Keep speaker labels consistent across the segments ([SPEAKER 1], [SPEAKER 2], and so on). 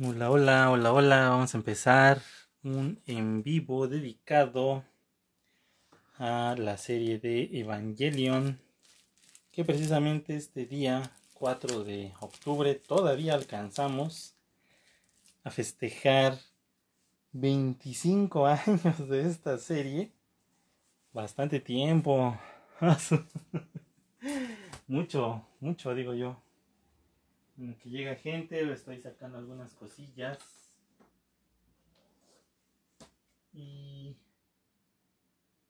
[SPEAKER 1] Hola, hola, hola, hola. Vamos a empezar un en vivo dedicado a la serie de Evangelion que precisamente este día 4 de octubre todavía alcanzamos a festejar 25 años de esta serie. Bastante tiempo. mucho, mucho digo yo. Mm, que llega gente, estoy sacando algunas cosillas. Y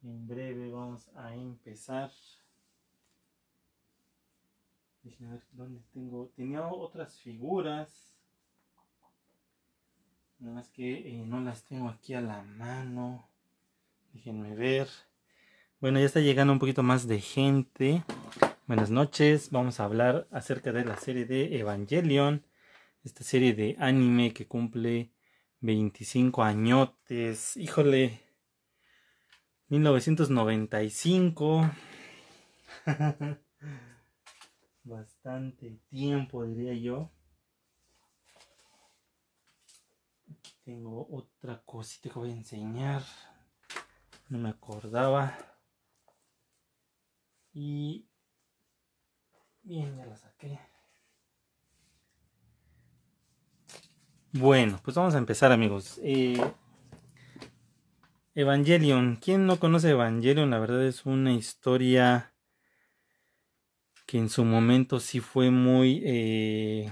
[SPEAKER 1] en breve vamos a empezar. Déjenme ver dónde tengo. Tenía otras figuras. Nada más que eh, no las tengo aquí a la mano. Déjenme ver. Bueno, ya está llegando un poquito más de gente. Buenas noches, vamos a hablar acerca de la serie de Evangelion, esta serie de anime que cumple 25 añotes, híjole, 1995, bastante tiempo diría yo. Tengo otra cosita que voy a enseñar, no me acordaba. Y Bien, ya la saqué. Bueno, pues vamos a empezar amigos. Eh, Evangelion. ¿Quién no conoce Evangelion? La verdad es una historia que en su momento sí fue muy... Eh,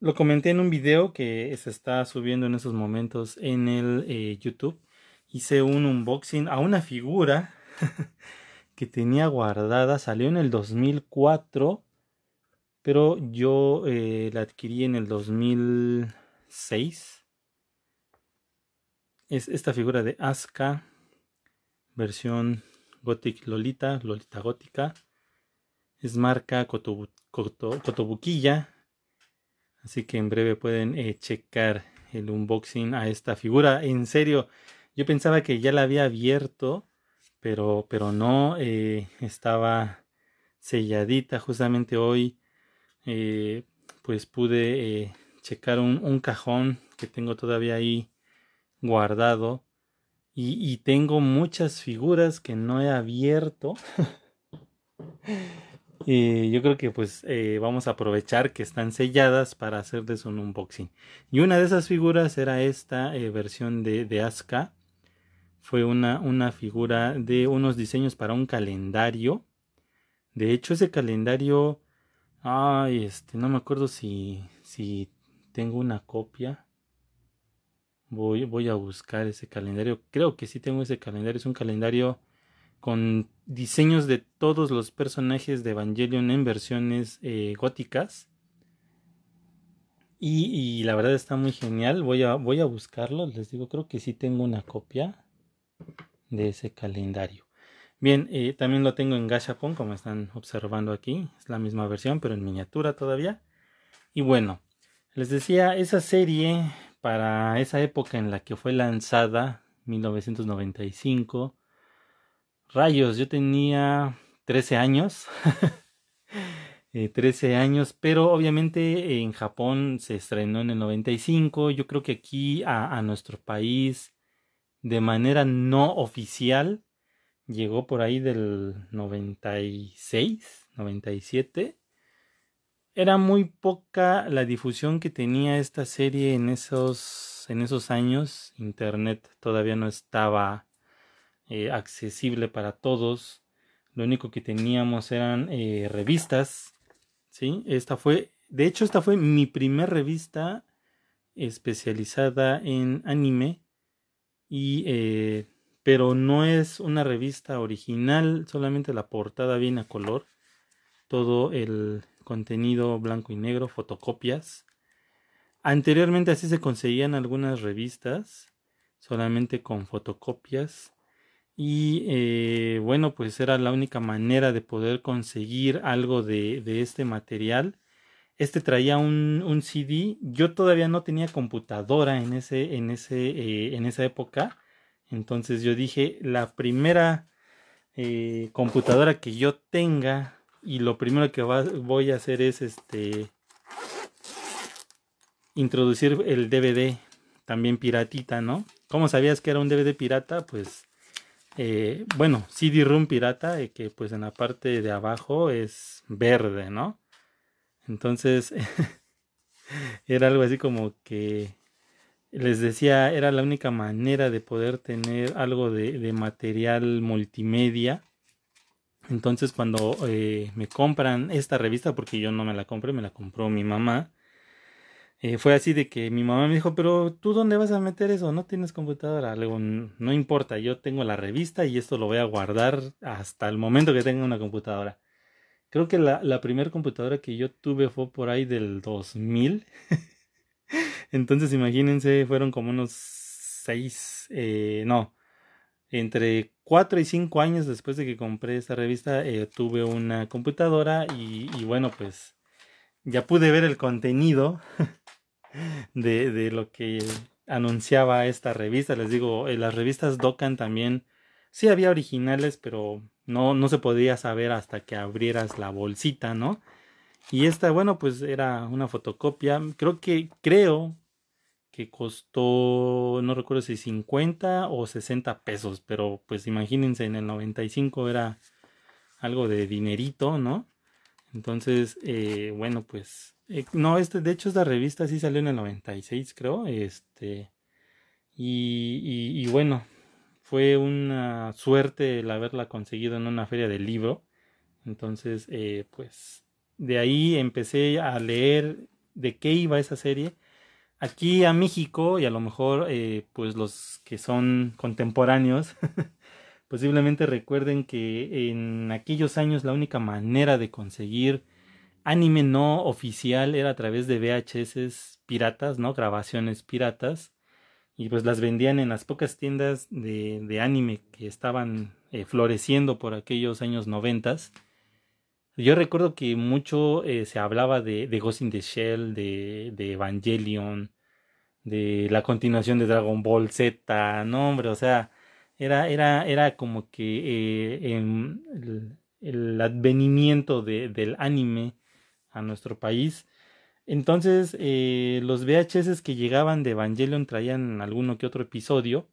[SPEAKER 1] lo comenté en un video que se está subiendo en esos momentos en el eh, YouTube. Hice un unboxing a una figura que tenía guardada salió en el 2004, pero yo eh, la adquirí en el 2006. Es esta figura de Asuka, versión Gothic Lolita, Lolita Gótica. Es marca Kotobukiya. Así que en breve pueden eh, checar el unboxing a esta figura. En serio, yo pensaba que ya la había abierto pero, no, eh, estaba selladita. Justamente hoy, eh, pues pude eh, checar un, cajón que tengo todavía ahí guardado. Y, tengo muchas figuras que no he abierto. Y yo creo que pues vamos a aprovechar que están selladas para hacerles un unboxing. Y una de esas figuras era esta versión de, de Asuka fue una, una figura de unos diseños para un calendario. De hecho, ese calendario, ay, este, no me acuerdo si, si tengo una copia. Voy, voy a buscar ese calendario. Creo que sí tengo ese calendario. Es un calendario con diseños de todos los personajes de Evangelion en versiones eh, góticas. Y, y, la verdad está muy genial. Voy a, voy a buscarlo. Les digo, creo que sí tengo una copia de ese calendario. Bien, eh, también lo tengo en Gashapon, como están observando aquí. Es la misma versión, pero en miniatura todavía. Y bueno, les decía, esa serie para esa época en la que fue lanzada, 1995. Rayos, yo tenía 13 años. 13 eh, años, pero obviamente en Japón se estrenó en el 95. Yo creo que aquí a nuestro país de manera no oficial llegó por ahí del 96, 97. Era muy poca la difusión que tenía esta serie en esos, en esos años. Internet todavía no estaba eh, accesible para todos. Lo único que teníamos eran eh, revistas. ¿sí? Esta fue, de hecho, esta fue mi primera revista especializada en anime eh, pero no es una revista original, solamente la portada viene a color, todo el contenido blanco y negro, fotocopias. Anteriormente así se conseguían algunas revistas, solamente con fotocopias. Y eh, bueno, pues era la única manera de poder conseguir algo de este material este traía un, CD. Yo todavía no tenía computadora en, ese, en, ese, eh, en esa época. Entonces yo dije, la primera eh, computadora que yo tenga y lo primero que voy a hacer es este introducir el DVD también piratita, ¿no? ¿Cómo sabías que era un DVD pirata? Pues eh, bueno, CD-ROOM pirata, que pues en la parte de abajo es verde, ¿no? Entonces, era algo así como que les decía, era la única manera de poder tener algo de, material multimedia. Entonces cuando eh, me compran esta revista, porque yo no me la compré, me la compró mi mamá, eh, fue así de que mi mamá me dijo, pero tú dónde vas a meter eso? No tienes computadora. Le digo, no importa, yo tengo la revista y esto lo voy a guardar hasta el momento que tenga una computadora. Creo que la, primera computadora que yo tuve fue por ahí del 2000. Entonces, imagínense, fueron como unos 6... Eh, no, entre cuatro y cinco años después de que compré esta revista, eh, tuve una computadora y, bueno, pues ya pude ver el contenido de, lo que anunciaba esta revista. Les digo, eh, las revistas Dokkan también, sí había originales, pero no, no se podía saber hasta que abrieras la bolsita, ¿no? Y esta, bueno, pues era una fotocopia. Creo que, creo que costó, no recuerdo si 50 o 60 pesos, pero pues imagínense, en el 95 era algo de dinerito, ¿no? Entonces, eh, bueno, pues, eh, no, este, de hecho esta revista sí salió en el 96, creo, este, y bueno, fue una suerte el haberla conseguido en una feria del libro. Entonces, eh, pues de ahí empecé a leer de qué iba esa serie. Aquí a México y a lo mejor eh, pues los que son contemporáneos posiblemente recuerden que en aquellos años la única manera de conseguir anime no oficial era a través de VHS piratas, ¿no? Grabaciones piratas y pues las vendían en las pocas tiendas de, anime que estaban eh, floreciendo por aquellos años noventas. Yo recuerdo que mucho eh, se hablaba de, de, Ghost in the Shell, de, Evangelion, de la continuación de Dragon Ball Z, no hombre, o sea, era, era, era como que eh, en el, advenimiento del anime a nuestro país entonces, eh, los VHS que llegaban de Evangelion traían alguno que otro episodio,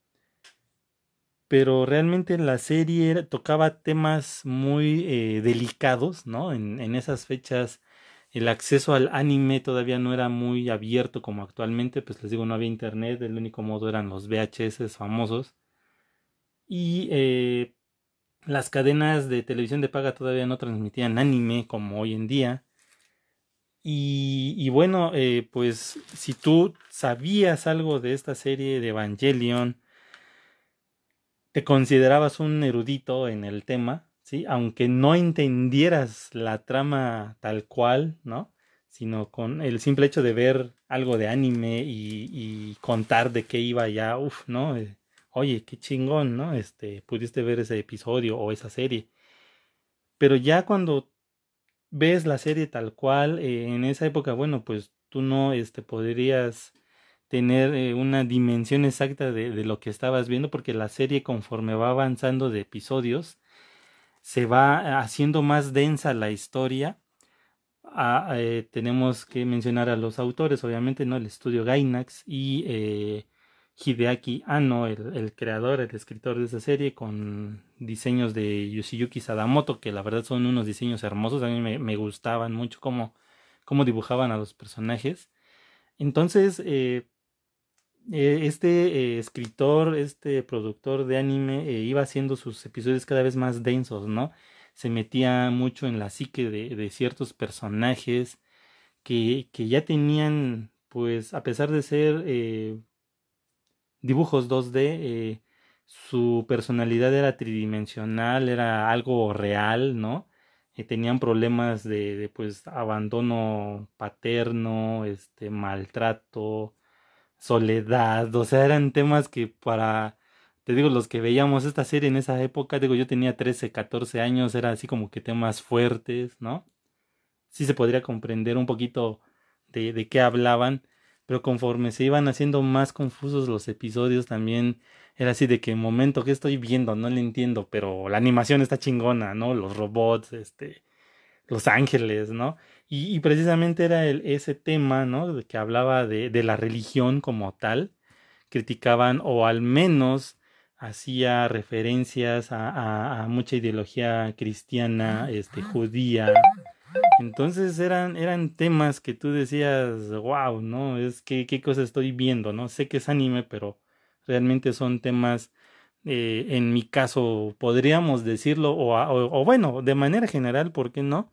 [SPEAKER 1] pero realmente la serie tocaba temas muy eh, delicados, ¿no? En, esas fechas el acceso al anime todavía no era muy abierto como actualmente, pues les digo, no había internet, el único modo eran los VHS famosos. Y eh, las cadenas de televisión de paga todavía no transmitían anime como hoy en día. Y, bueno, eh, pues si tú sabías algo de esta serie de Evangelion, te considerabas un erudito en el tema, ¿sí? Aunque no entendieras la trama tal cual, ¿no? Sino con el simple hecho de ver algo de anime y, contar de qué iba ya, uff, ¿no? Eh, oye, qué chingón, ¿no? Este, pudiste ver ese episodio o esa serie. Pero ya cuando ves la serie tal cual, eh, en esa época, bueno, pues tú no este, podrías tener eh, una dimensión exacta de, de, lo que estabas viendo, porque la serie conforme va avanzando de episodios, se va haciendo más densa la historia. Ah, eh, tenemos que mencionar a los autores, obviamente, ¿no? El estudio Gainax y Hideaki Anno, el, el, creador, el escritor de esa serie, con diseños de Yoshiyuki Sadamoto, que la verdad son unos diseños hermosos, a mí me, gustaban mucho cómo, dibujaban a los personajes. Entonces, eh, eh, este eh, escritor, este productor de anime, iba haciendo sus episodios cada vez más densos, ¿no? Se metía mucho en la psique de, ciertos personajes que ya tenían, pues, a pesar de ser dibujos 2D, eh, su personalidad era tridimensional, era algo real, ¿no? tenían problemas de, pues abandono paterno, este maltrato, soledad, o sea, eran temas que para te digo, los que veíamos esta serie en esa época, digo, yo tenía 13, 14 años, era así como que temas fuertes, ¿no? Sí se podría comprender un poquito de, de qué hablaban, pero conforme se iban haciendo más confusos los episodios también era así de que momento que estoy viendo no le entiendo pero la animación está chingona no los robots este los ángeles no y, precisamente era el, ese tema no que hablaba de, de la religión como tal criticaban o al menos hacía referencias a, a mucha ideología cristiana este judía entonces eran, eran temas que tú decías, wow, ¿no? Es que qué cosa estoy viendo, ¿no? Sé que es anime, pero realmente son temas, eh, en mi caso, podríamos decirlo, o, bueno, de manera general, ¿por qué no?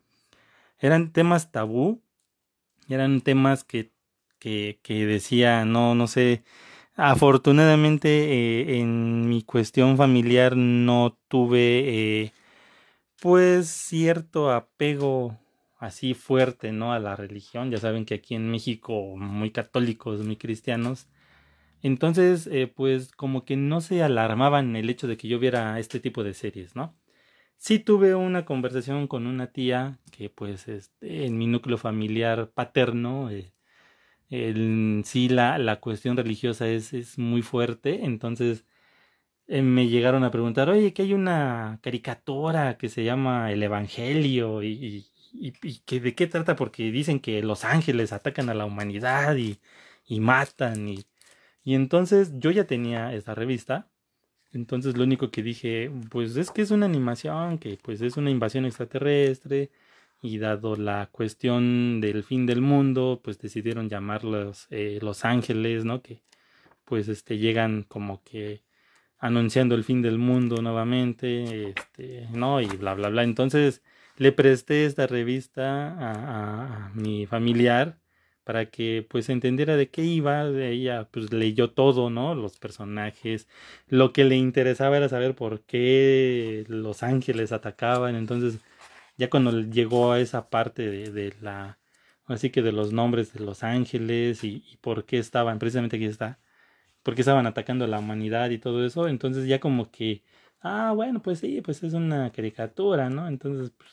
[SPEAKER 1] Eran temas tabú, eran temas que, que, decía, no, no sé, afortunadamente eh, en mi cuestión familiar no tuve... Eh, pues cierto apego así fuerte, ¿no? A la religión. Ya saben que aquí en México muy católicos, muy cristianos. Entonces, eh, pues como que no se alarmaban el hecho de que yo viera este tipo de series, ¿no? Sí tuve una conversación con una tía que pues este, en mi núcleo familiar paterno, eh, sí la, cuestión religiosa es, es muy fuerte, entonces eh, me llegaron a preguntar, oye, que hay una caricatura que se llama El Evangelio y y, que, de qué trata, porque dicen que los ángeles atacan a la humanidad y, matan. Y, y entonces yo ya tenía esta revista. Entonces lo único que dije, pues es que es una animación, que pues es una invasión extraterrestre. Y dado la cuestión del fin del mundo, pues decidieron llamarlos eh, Los Ángeles, ¿no? Que pues este, llegan como que anunciando el fin del mundo nuevamente, este, ¿no? Y bla, bla, bla. Entonces, le presté esta revista a, mi familiar para que pues entendiera de qué iba, ella pues leyó todo, ¿no? Los personajes, lo que le interesaba era saber por qué los ángeles atacaban, entonces ya cuando llegó a esa parte de, de la, así que de los nombres de los ángeles y, y por qué estaban, precisamente aquí está, por qué estaban atacando a la humanidad y todo eso, entonces ya como que, ah, bueno, pues sí, pues es una caricatura, ¿no? Entonces pues,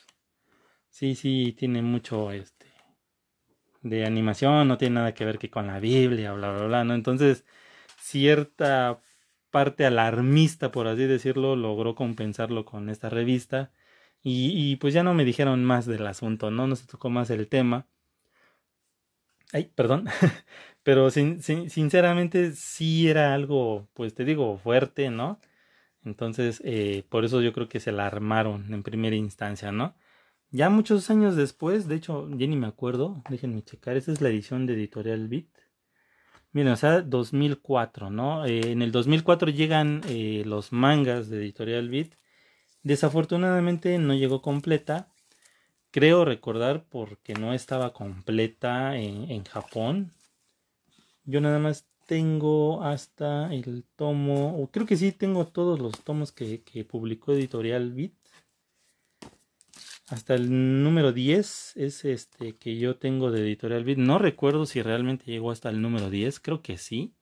[SPEAKER 1] sí, sí, tiene mucho este de animación, no tiene nada que ver que con la Biblia, bla, bla, bla, ¿no? Entonces, cierta parte alarmista, por así decirlo, logró compensarlo con esta revista. Y, pues ya no me dijeron más del asunto, ¿no? No se tocó más el tema. Ay, perdón. Pero sinceramente sí era algo, pues te digo, fuerte, ¿no? Entonces, eh, por eso yo creo que se la armaron en primera instancia, ¿no? Ya muchos años después, de hecho, ya ni me acuerdo, déjenme checar, esta es la edición de Editorial Bit. Miren, o sea, 2004, ¿no? Eh, en el 2004 llegan eh, los mangas de Editorial Bit. Desafortunadamente no llegó completa. Creo recordar porque no estaba completa en, Japón. Yo nada más tengo hasta el tomo, o creo que sí tengo todos los tomos que, que publicó Editorial Bit hasta el número 10 es este que yo tengo de Editorial Bit. No recuerdo si realmente llegó hasta el número 10, creo que sí.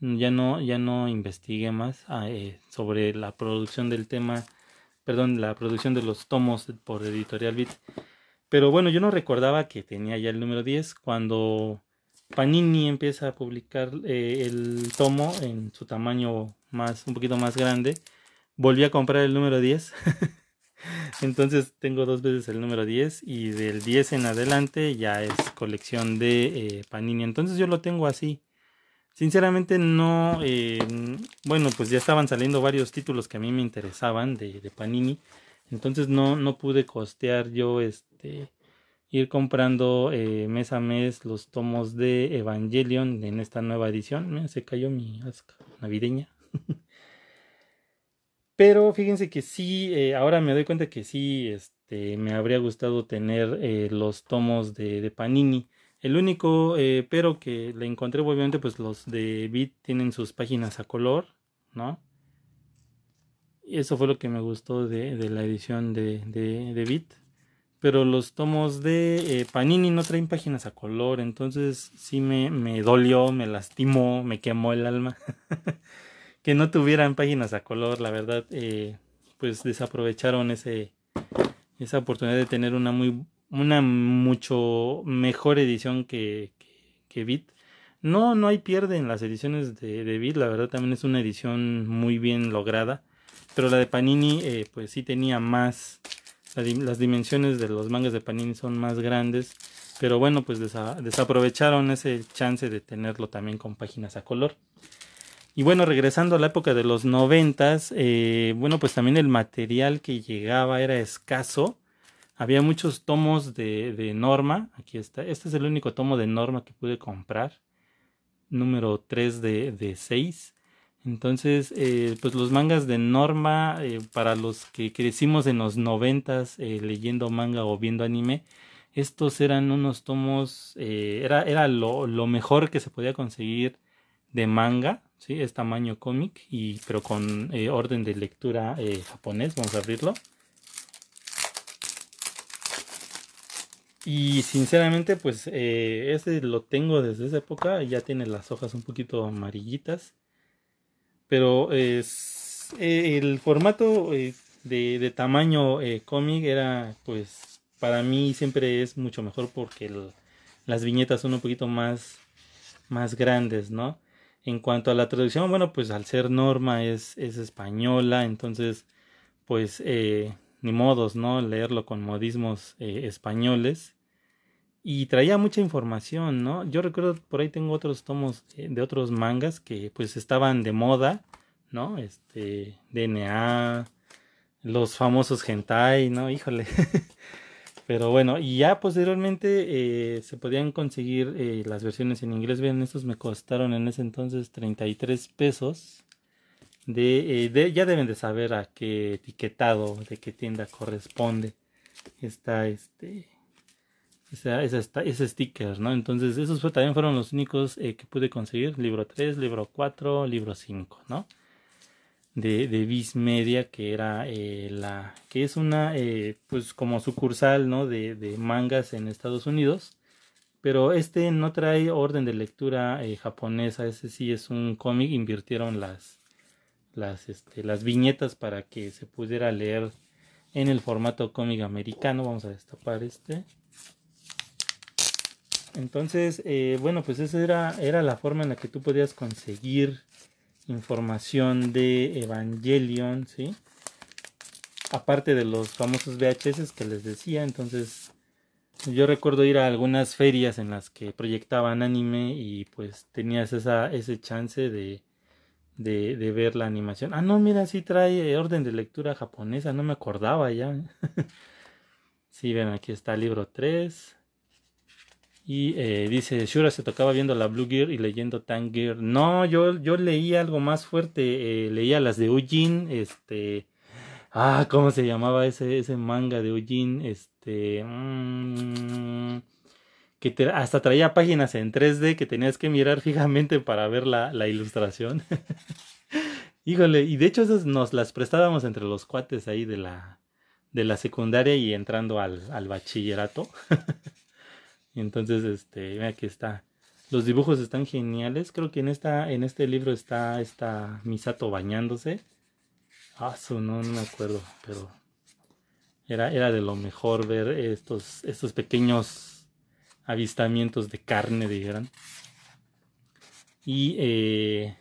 [SPEAKER 1] Ya no, ya no investigué más ah, eh, sobre la producción del tema, perdón, la producción de los tomos por Editorial Bit. Pero bueno, yo no recordaba que tenía ya el número 10 cuando Panini empieza a publicar eh, el tomo en su tamaño más, un poquito más grande. Volví a comprar el número 10. Entonces tengo dos veces el número 10 y del 10 en adelante ya es colección de eh, Panini. Entonces yo lo tengo así. Sinceramente no, eh, bueno, pues ya estaban saliendo varios títulos que a mí me interesaban de, Panini. Entonces no, no pude costear yo este ir comprando eh, mes a mes los tomos de Evangelion en esta nueva edición. se cayó mi asca navideña. Pero fíjense que sí, eh, ahora me doy cuenta que sí, este, me habría gustado tener eh, los tomos de, de, Panini. El único eh, pero que le encontré, obviamente, pues los de Bit tienen sus páginas a color, ¿no? Y eso fue lo que me gustó de, de la edición de, de, de Bit pero los tomos de Panini no traen páginas a color, entonces sí me, me dolió, me lastimó, me quemó el alma. que no tuvieran páginas a color, la verdad, eh, pues desaprovecharon ese, esa oportunidad de tener una muy una mucho mejor edición que, que, que Bit. No, no hay pierde en las ediciones de, de, Bit, la verdad también es una edición muy bien lograda, pero la de Panini eh, pues sí tenía más, las dimensiones de los mangas de Panini son más grandes, pero bueno, pues desaprovecharon ese chance de tenerlo también con páginas a color. Y bueno, regresando a la época de los noventas, eh, bueno, pues también el material que llegaba era escaso. Había muchos tomos de, Norma. Aquí está. Este es el único tomo de Norma que pude comprar. Número 3 de, 6. Entonces, eh, pues los mangas de Norma, eh, para los que crecimos en los noventas leyendo manga o viendo anime, estos eran unos tomos, era, era lo, lo, mejor que se podía conseguir de manga. ¿sí? Es tamaño cómic, y, pero con eh, orden de lectura eh, japonés. Vamos a abrirlo. Y sinceramente, pues este lo tengo desde esa época. Ya tiene las hojas un poquito amarillitas. Pero es, el formato de, tamaño cómic era, pues, para mí siempre es mucho mejor porque las viñetas son un poquito más, más grandes, ¿no? En cuanto a la traducción, bueno, pues al ser norma es, española, entonces, pues, eh, ni modos, ¿no? Leerlo con modismos eh, españoles. Y traía mucha información, ¿no? Yo recuerdo, por ahí tengo otros tomos eh, de otros mangas que pues estaban de moda, ¿no? Este, DNA, los famosos hentai, ¿no? Híjole. Pero bueno, y ya posteriormente eh, se podían conseguir eh, las versiones en inglés. Vean, estos me costaron en ese entonces 33 pesos. Eh, de, ya deben de saber a qué etiquetado, de qué tienda corresponde está este, ese sticker, ¿no? Entonces, esos también fueron los únicos que pude conseguir. Libro 3, libro 4, libro 5, ¿no? de, de Media, que era eh, la, que es una, eh, pues como sucursal, ¿no? De, mangas en Estados Unidos. Pero este no trae orden de lectura eh, japonesa, ese sí es un cómic, invirtieron las, las, este, las viñetas para que se pudiera leer en el formato cómic americano. Vamos a destapar este. Entonces, bueno, pues esa era, era la forma en la que tú podías conseguir información de Evangelion, ¿sí? Aparte de los famosos VHS que les decía, entonces yo recuerdo ir a algunas ferias en las que proyectaban anime y pues tenías esa, ese chance de, ver la animación. Ah, no, mira, si trae eh, orden de lectura japonesa, no me acordaba ya. si ven, aquí está el libro 3. Y eh, dice, Shura se tocaba viendo la Blue Gear y leyendo Tang Gear. No, yo, yo leía algo más fuerte, eh, leía las de Ujin, este... Ah, ¿cómo se llamaba ese, ese manga de Ujin? Este... Mm, que hasta traía páginas en 3D que tenías que mirar fijamente para ver la, la ilustración. Híjole, y de hecho esas nos las prestábamos entre los cuates ahí de la, de la secundaria y entrando al, al bachillerato. Entonces, este, aquí está. Los dibujos están geniales. Creo que en, esta, en este libro está, esta Misato bañándose. Ah, su, no, me acuerdo, pero era, era de lo mejor ver estos, estos pequeños avistamientos de carne, dijeron. y eh,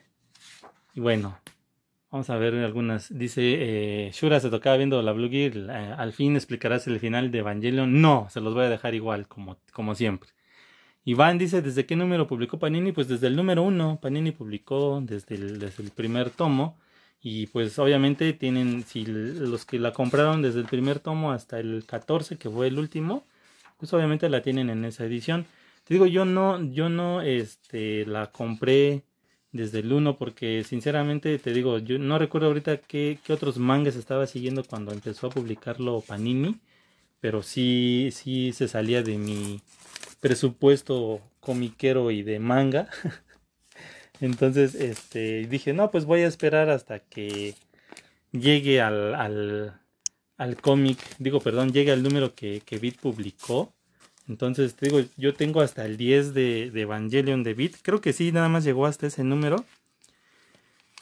[SPEAKER 1] bueno, Vamos a ver algunas. Dice, eh, Shura se tocaba viendo la Blue Gear. Eh, al fin explicarás el final de Evangelion. No, se los voy a dejar igual, como, como siempre. Iván dice, ¿desde qué número publicó Panini? Pues desde el número uno. Panini publicó desde el, desde el primer tomo. Y pues obviamente tienen, si los que la compraron desde el primer tomo hasta el 14, que fue el último, pues obviamente la tienen en esa edición. Te digo, yo no, yo no, este, la compré desde el 1 porque sinceramente te digo, yo no recuerdo ahorita qué, otros mangas estaba siguiendo cuando empezó a publicarlo Panini, pero sí, sí se salía de mi presupuesto comiquero y de manga. Entonces, este, dije, no, pues voy a esperar hasta que llegue al, al, cómic, digo, perdón, llegue al número que, que Bit publicó entonces, te digo, yo tengo hasta el 10 de, Evangelion de Bit. Creo que sí, nada más llegó hasta ese número.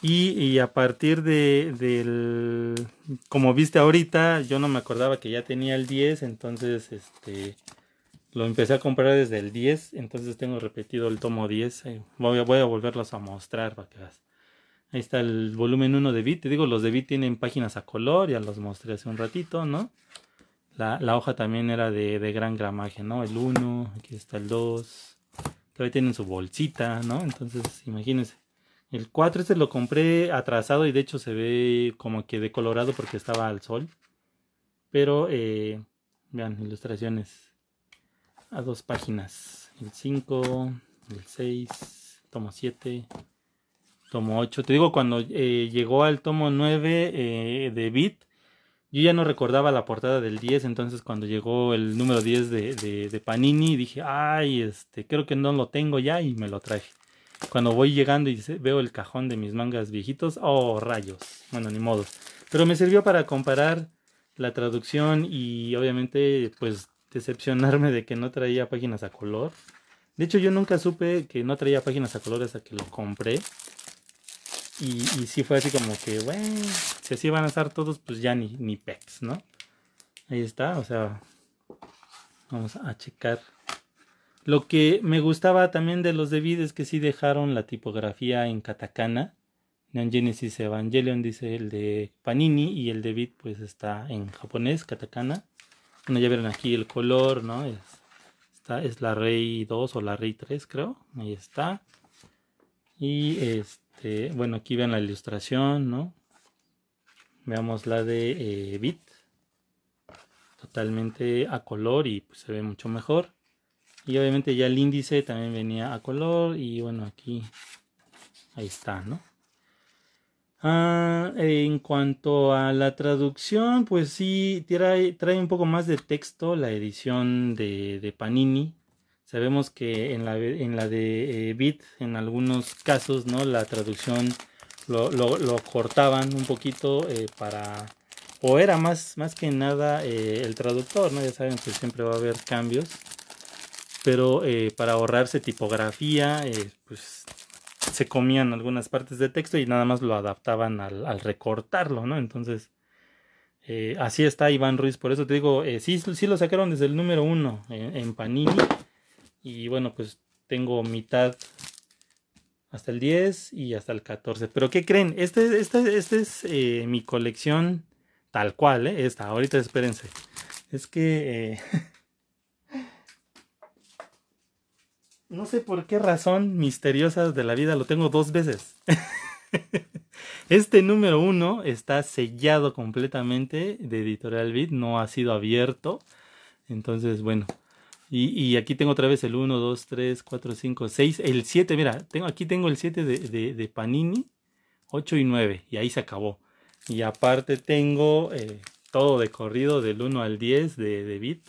[SPEAKER 1] Y, a partir de, del... Como viste ahorita, yo no me acordaba que ya tenía el 10, entonces este... Lo empecé a comprar desde el 10, entonces tengo repetido el tomo 10. Eh, voy, voy a volverlos a mostrar para que Ahí está el volumen 1 de Bit. Te digo, los de Bit tienen páginas a color, ya los mostré hace un ratito, ¿no? La, la hoja también era de, de, gran gramaje, ¿no? El 1, aquí está el 2. Todavía tienen su bolsita, ¿no? Entonces, imagínense. El 4 este lo compré atrasado y de hecho se ve como que decolorado porque estaba al sol. Pero, eh, vean, ilustraciones a dos páginas. El 5, el 6, tomo 7, tomo 8. Te digo, cuando eh, llegó al tomo 9 eh, de Bit, yo ya no recordaba la portada del 10, entonces cuando llegó el número 10 de, de, Panini, dije, ay, este, creo que no lo tengo ya y me lo traje. Cuando voy llegando y veo el cajón de mis mangas viejitos, oh, rayos. Bueno, ni modo. Pero me sirvió para comparar la traducción y obviamente, pues, decepcionarme de que no traía páginas a color. De hecho, yo nunca supe que no traía páginas a color hasta que lo compré. Y, sí fue así como que, bueno, si así van a estar todos, pues ya ni, ni ¿no? Ahí está, o sea, vamos a checar. Lo que me gustaba también de los de es que sí dejaron la tipografía en katakana. Neon Genesis Evangelion dice el de Panini y el de pues está en japonés, katakana. Bueno, ya vieron aquí el color, ¿no? Es, es la Rey 2 o la Rey 3, creo. Ahí está. Y este este, bueno, aquí vean la ilustración, ¿no? Veamos la de eh, Bit. Totalmente a color y pues, se ve mucho mejor. Y obviamente ya el índice también venía a color y bueno, aquí ahí está, ¿no? Ah, en cuanto a la traducción, pues sí, trae, un poco más de texto la edición de Panini, Sabemos que en la, en la de eh, Bit, en algunos casos, ¿no? La traducción lo, cortaban un poquito eh, para... O era más, más que nada eh, el traductor, ¿no? Ya saben que siempre va a haber cambios. Pero para ahorrarse tipografía, pues se comían algunas partes de texto y nada más lo adaptaban al, recortarlo, ¿no? Entonces, así está Iván Ruiz, por eso te digo, sí, lo sacaron desde el número uno en, Panini, y bueno, pues tengo mitad hasta el 10 y hasta el 14. Pero ¿qué creen? Esta este, este, es eh, mi colección tal cual, ¿eh? Esta, ahorita espérense. Es que... Eh, no sé por qué razón misteriosas de la vida lo tengo dos veces. este número uno está sellado completamente de Editorial Bit, no ha sido abierto. Entonces, bueno, y, aquí tengo otra vez el 1, 2, 3, 4, 5, 6, el 7, mira, aquí tengo el 7 de, Panini, 8 y 9, y ahí se acabó. Y aparte tengo eh, todo de corrido del 1 al 10 de, de Bit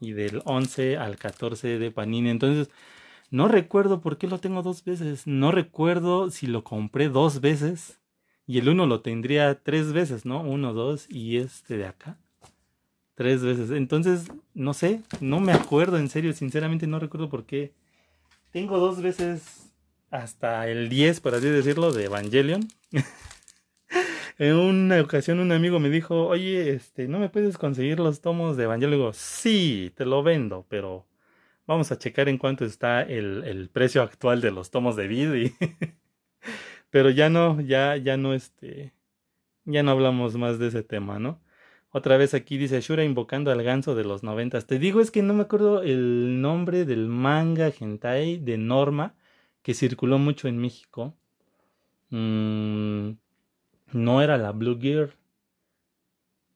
[SPEAKER 1] y del 11 al 14 de Panini. Entonces, no recuerdo por qué lo tengo dos veces, no recuerdo si lo compré dos veces y el 1 lo tendría tres veces, ¿no? 1, 2 y este de acá. Tres veces. Entonces, no sé, no me acuerdo, en serio, sinceramente no recuerdo por qué. Tengo dos veces hasta el 10, por así decirlo, de Evangelion. en una ocasión un amigo me dijo, oye, este, ¿no me puedes conseguir los tomos de Evangelion? Digo, sí, te lo vendo, pero vamos a checar en cuánto está el, el precio actual de los tomos de Vid. pero ya no, ya, ya no, este, ya no hablamos más de ese tema, ¿no? Otra vez aquí dice Ashura invocando al ganso de los noventas. Te digo, es que no me acuerdo el nombre del manga hentai de Norma que circuló mucho en México. Mm, no era la Blue Gear.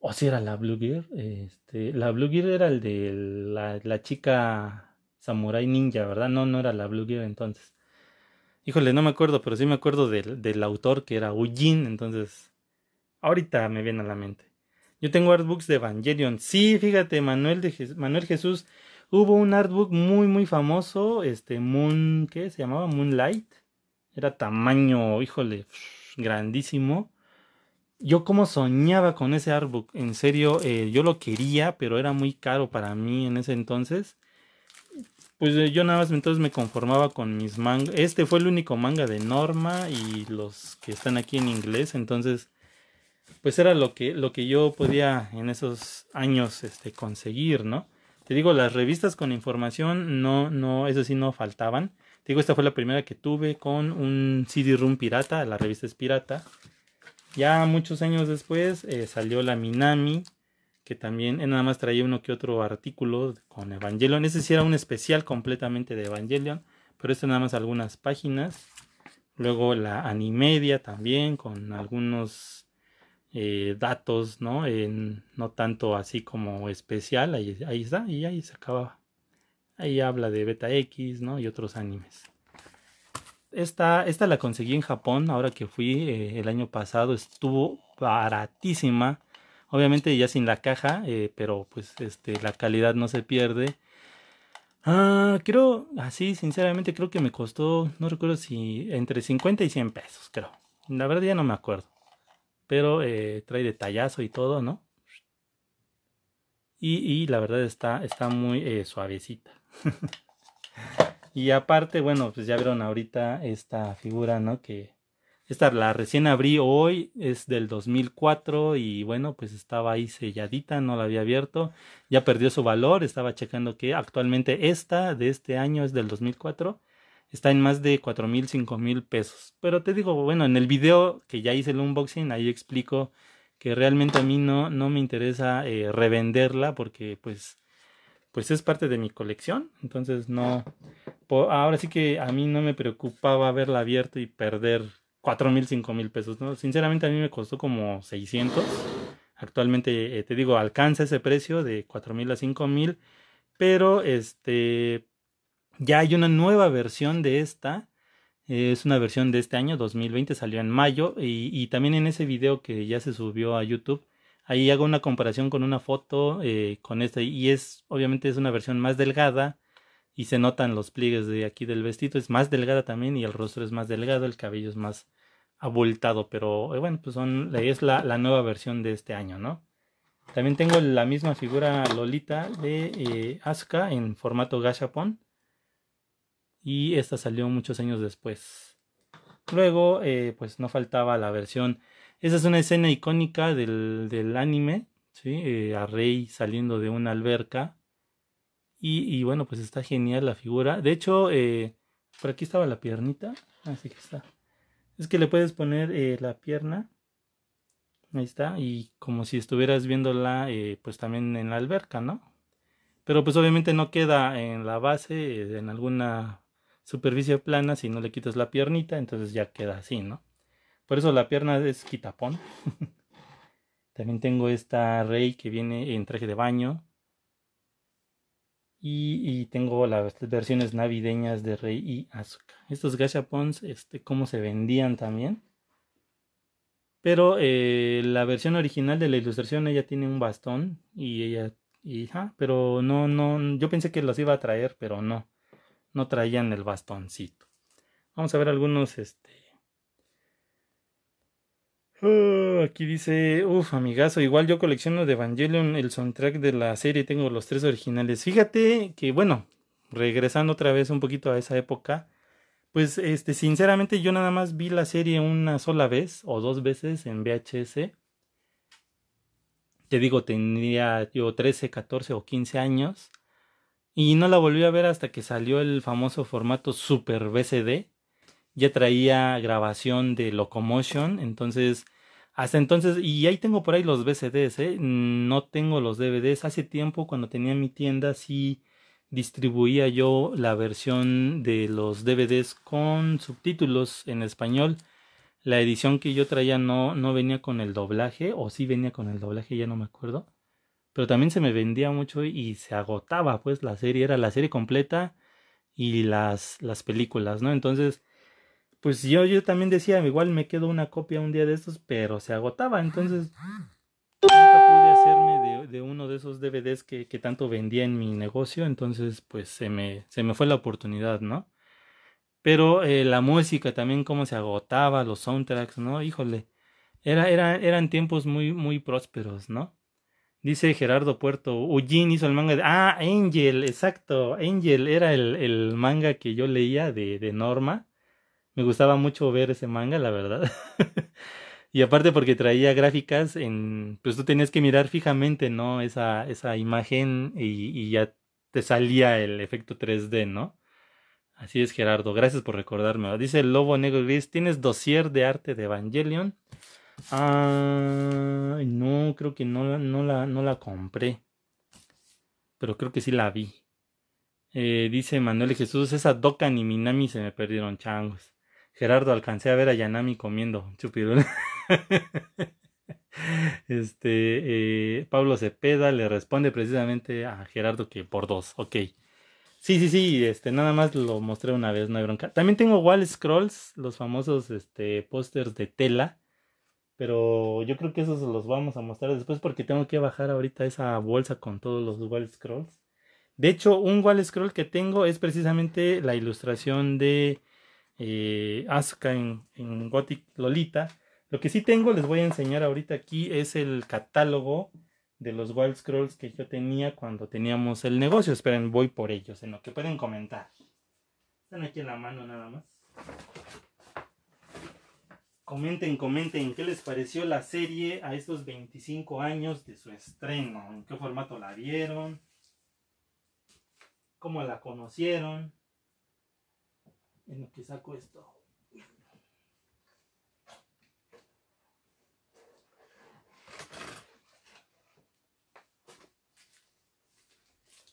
[SPEAKER 1] O si era la Blue Gear. Este, la Blue Gear era el de la, chica samurai ninja, ¿verdad? No, no era la Blue Gear entonces. Híjole, no me acuerdo, pero sí me acuerdo del, del autor que era Ujin. Entonces, ahorita me viene a la mente. Yo tengo artbooks de Evangelion. Sí, fíjate, Manuel, Manuel Jesús. Hubo un artbook muy, muy famoso. Este, Moon. ¿Qué se llamaba? Moonlight. Era tamaño, híjole, grandísimo. Yo como soñaba con ese artbook. En serio, eh, yo lo quería, pero era muy caro para mí en ese entonces. Pues eh, yo nada más entonces me conformaba con mis mangas. Este fue el único manga de Norma y los que están aquí en inglés. Entonces pues era lo que, lo que yo podía en esos años este, conseguir, ¿no? Te digo, las revistas con información, no, no, eso sí no faltaban. Te digo, esta fue la primera que tuve con un CD-ROOM pirata, la revista es pirata. Ya muchos años después eh, salió la Minami, que también eh, nada más traía uno que otro artículo con Evangelion. Ese sí era un especial completamente de Evangelion, pero esto nada más algunas páginas. Luego la Animedia también, con algunos eh, datos, ¿no? no tanto así como especial, ahí, está, y ahí se acaba. Ahí habla de Beta X, ¿no? Y otros animes. Esta, esta la conseguí en Japón, ahora que fui eh, el año pasado, estuvo baratísima. Obviamente ya sin la caja, eh, pero pues este, la calidad no se pierde. Ah, creo, así sinceramente creo que me costó, no recuerdo si entre 50 y 100 pesos, creo. La verdad ya no me acuerdo pero eh, trae detallazo y todo, ¿no? Y, la verdad está, está muy eh, suavecita. y aparte, bueno, pues ya vieron ahorita esta figura, ¿no? Que esta la recién abrí hoy, es del 2004 y bueno, pues estaba ahí selladita, no la había abierto, ya perdió su valor, estaba checando que actualmente esta de este año es del 2004 está en más de $4,000, mil, mil pesos. Pero te digo, bueno, en el video que ya hice el unboxing, ahí explico que realmente a mí no, no me interesa eh, revenderla porque pues, pues es parte de mi colección. Entonces no, ahora sí que a mí no me preocupaba verla abierta y perder $4,000, mil, mil pesos. ¿no? Sinceramente a mí me costó como 600. Actualmente, eh, te digo, alcanza ese precio de $4,000 mil a $5,000. mil. Pero este, ya hay una nueva versión de esta. Es una versión de este año, 2020, salió en mayo. Y, también en ese video que ya se subió a YouTube, ahí hago una comparación con una foto eh, con esta. Y es, obviamente, es una versión más delgada. Y se notan los pliegues de aquí del vestido. Es más delgada también. Y el rostro es más delgado. El cabello es más abultado. Pero eh, bueno, pues son, es la, nueva versión de este año, ¿no? También tengo la misma figura Lolita de eh, Asuka en formato Gashapon y esta salió muchos años después. Luego, eh, pues no faltaba la versión. Esa es una escena icónica del, anime, ¿sí? Eh, a Rey saliendo de una alberca. Y, bueno, pues está genial la figura. De hecho, eh, por aquí estaba la piernita. Así ah, que está. Es que le puedes poner la pierna. Ahí está. Y como si estuvieras viéndola, pues también en la alberca, ¿no? Pero pues obviamente no queda en la base, en alguna superficie plana, si no le quitas la piernita, entonces ya queda así, ¿no? Por eso la pierna es quitapón. También tengo esta Rey que viene en traje de baño. Y, y tengo las versiones navideñas de Rey y azúcar Estos gashapons, este, cómo se vendían también. Pero eh, la versión original de la ilustración, ella tiene un bastón y ella, hija ah, pero no, no, yo pensé que los iba a traer, pero no no traían el bastoncito. Vamos a ver algunos, este... Ah, aquí dice, Uf, amigazo, igual yo colecciono de Evangelion el soundtrack de la serie, tengo los tres originales. Fíjate que, bueno, regresando otra vez un poquito a esa época, pues este, sinceramente yo nada más vi la serie una sola vez o dos veces en VHS. Te digo, tenía yo 13, 14 o 15 años. Y no la volví a ver hasta que salió el famoso formato Super VCD. Ya traía grabación de Locomotion, entonces hasta entonces, y ahí tengo por ahí los VCDs, ¿eh? no tengo los DVDs. Hace tiempo, cuando tenía mi tienda, sí distribuía yo la versión de los DVDs con subtítulos en español. La edición que yo traía no, no venía con el doblaje, o sí venía con el doblaje, ya no me acuerdo pero también se me vendía mucho y se agotaba, pues la serie era la serie completa y las, las películas, ¿no? Entonces, pues yo, yo también decía, igual me quedo una copia un día de estos, pero se agotaba, entonces nunca pude hacerme de, uno de esos DVDs que, tanto vendía en mi negocio, entonces pues se me, se me fue la oportunidad, ¿no? Pero eh, la música también, cómo se agotaba, los soundtracks, ¿no? Híjole, era, era, eran tiempos muy, muy prósperos, ¿no? Dice Gerardo Puerto, Ugin hizo el manga de... Ah, Angel, exacto. Angel era el, el manga que yo leía de, de, Norma. Me gustaba mucho ver ese manga, la verdad. y aparte porque traía gráficas en... Pues tú tenías que mirar fijamente, ¿no? Esa, esa imagen y, y ya te salía el efecto 3D, ¿no? Así es, Gerardo. Gracias por recordarme. Dice el Lobo Negro Gris, ¿tienes dossier de arte de Evangelion? Ah, no, creo que no, no, la, no la compré. Pero creo que sí la vi. Eh, dice Manuel Jesús, esa Doca ni Minami se me perdieron changos. Gerardo, alcancé a ver a Yanami comiendo chupirul. este, eh, Pablo Cepeda le responde precisamente a Gerardo que por dos, ok. Sí, sí, sí, este, nada más lo mostré una vez, no hay bronca. También tengo wall scrolls, los famosos este, pósters de tela pero yo creo que esos los vamos a mostrar después porque tengo que bajar ahorita esa bolsa con todos los wall scrolls. De hecho, un wall scroll que tengo es precisamente la ilustración de eh, Asuka en, Gothic Lolita. Lo que sí tengo, les voy a enseñar ahorita aquí, es el catálogo de los wall scrolls que yo tenía cuando teníamos el negocio. Esperen, voy por ellos, en lo que pueden comentar. Están aquí en la mano nada más. Comenten, comenten, ¿qué les pareció la serie a estos 25 años de su estreno? ¿En qué formato la vieron? ¿Cómo la conocieron? En lo que saco esto.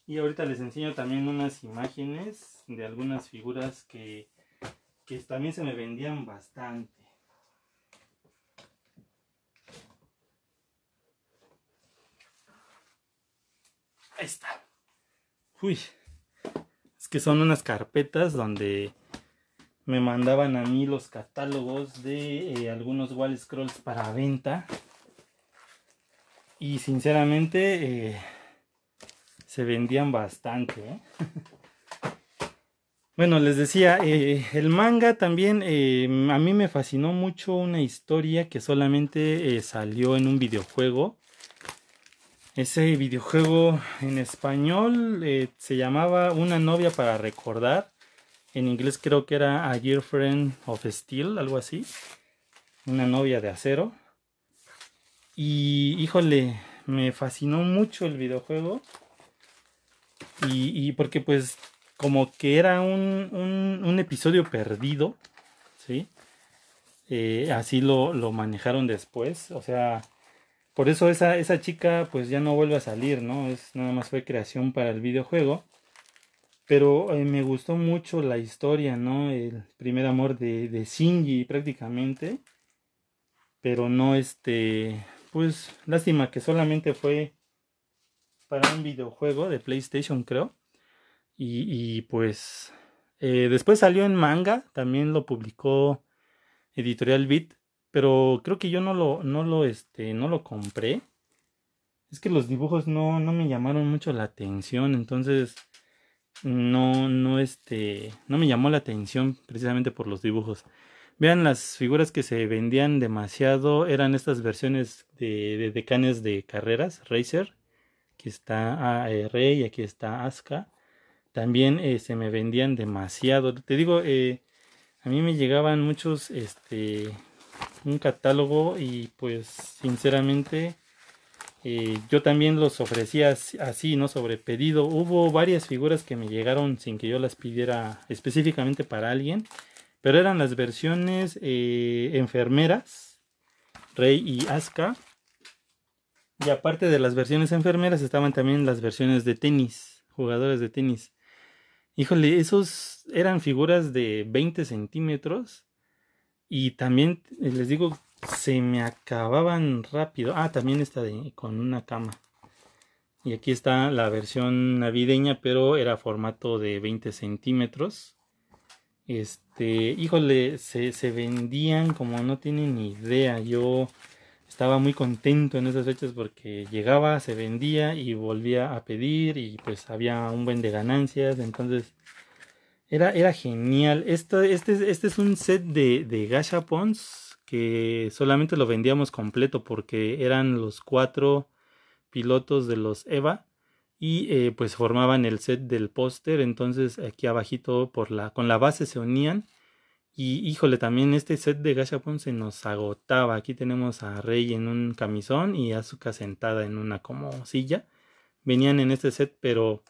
[SPEAKER 1] Y ahorita les enseño también unas imágenes de algunas figuras que, que también se me vendían bastante. Ahí está. Uy. Es que son unas carpetas donde me mandaban a mí los catálogos de eh, algunos wall scrolls para venta. Y sinceramente eh, se vendían bastante. ¿eh? bueno, les decía, el manga también a mí me fascinó mucho una historia que solamente salió en un videojuego ese videojuego en español eh, se llamaba Una novia para recordar. En inglés creo que era A Girlfriend of Steel, algo así. Una novia de acero. Y híjole, me fascinó mucho el videojuego. Y, porque pues como que era un, un, episodio perdido, ¿sí? Eh, así lo, lo manejaron después. O sea, por eso esa, chica pues ya no vuelve a salir, ¿no? Es, nada más fue creación para el videojuego. Pero eh, me gustó mucho la historia, ¿no? El primer amor de, de Shinji prácticamente. Pero no este... Pues lástima que solamente fue para un videojuego de PlayStation creo. Y, pues eh, después salió en manga, también lo publicó Editorial Beat pero creo que yo no lo, no lo, este, no lo compré. Es que los dibujos no, no me llamaron mucho la atención, entonces no, no, este, no me llamó la atención precisamente por los dibujos. Vean, las figuras que se vendían demasiado eran estas versiones de, de decanes de carreras, Racer. Aquí está AR eh, y aquí está ASCA. También eh, se me vendían demasiado. Te digo, eh, a mí me llegaban muchos este, un catálogo y pues sinceramente eh, yo también los ofrecía así, ¿no? Sobre pedido. Hubo varias figuras que me llegaron sin que yo las pidiera específicamente para alguien, pero eran las versiones eh, enfermeras, Rey y aska Y aparte de las versiones enfermeras estaban también las versiones de tenis, jugadores de tenis. Híjole, esos eran figuras de 20 centímetros y también eh, les digo, se me acababan rápido. Ah, también está de, con una cama. Y aquí está la versión navideña, pero era formato de 20 centímetros. Este, híjole, se, se vendían como no tienen idea. Yo estaba muy contento en esas fechas porque llegaba, se vendía y volvía a pedir y pues había un buen de ganancias. Entonces era, genial. Esto, este, este es un set de, de gashapons que solamente lo vendíamos completo porque eran los cuatro pilotos de los EVA y eh, pues formaban el set del póster. Entonces aquí abajito por la, con la base se unían. Y híjole, también este set de Gashapons se nos agotaba. Aquí tenemos a Rey en un camisón y a Asuka sentada en una como silla. Venían en este set, pero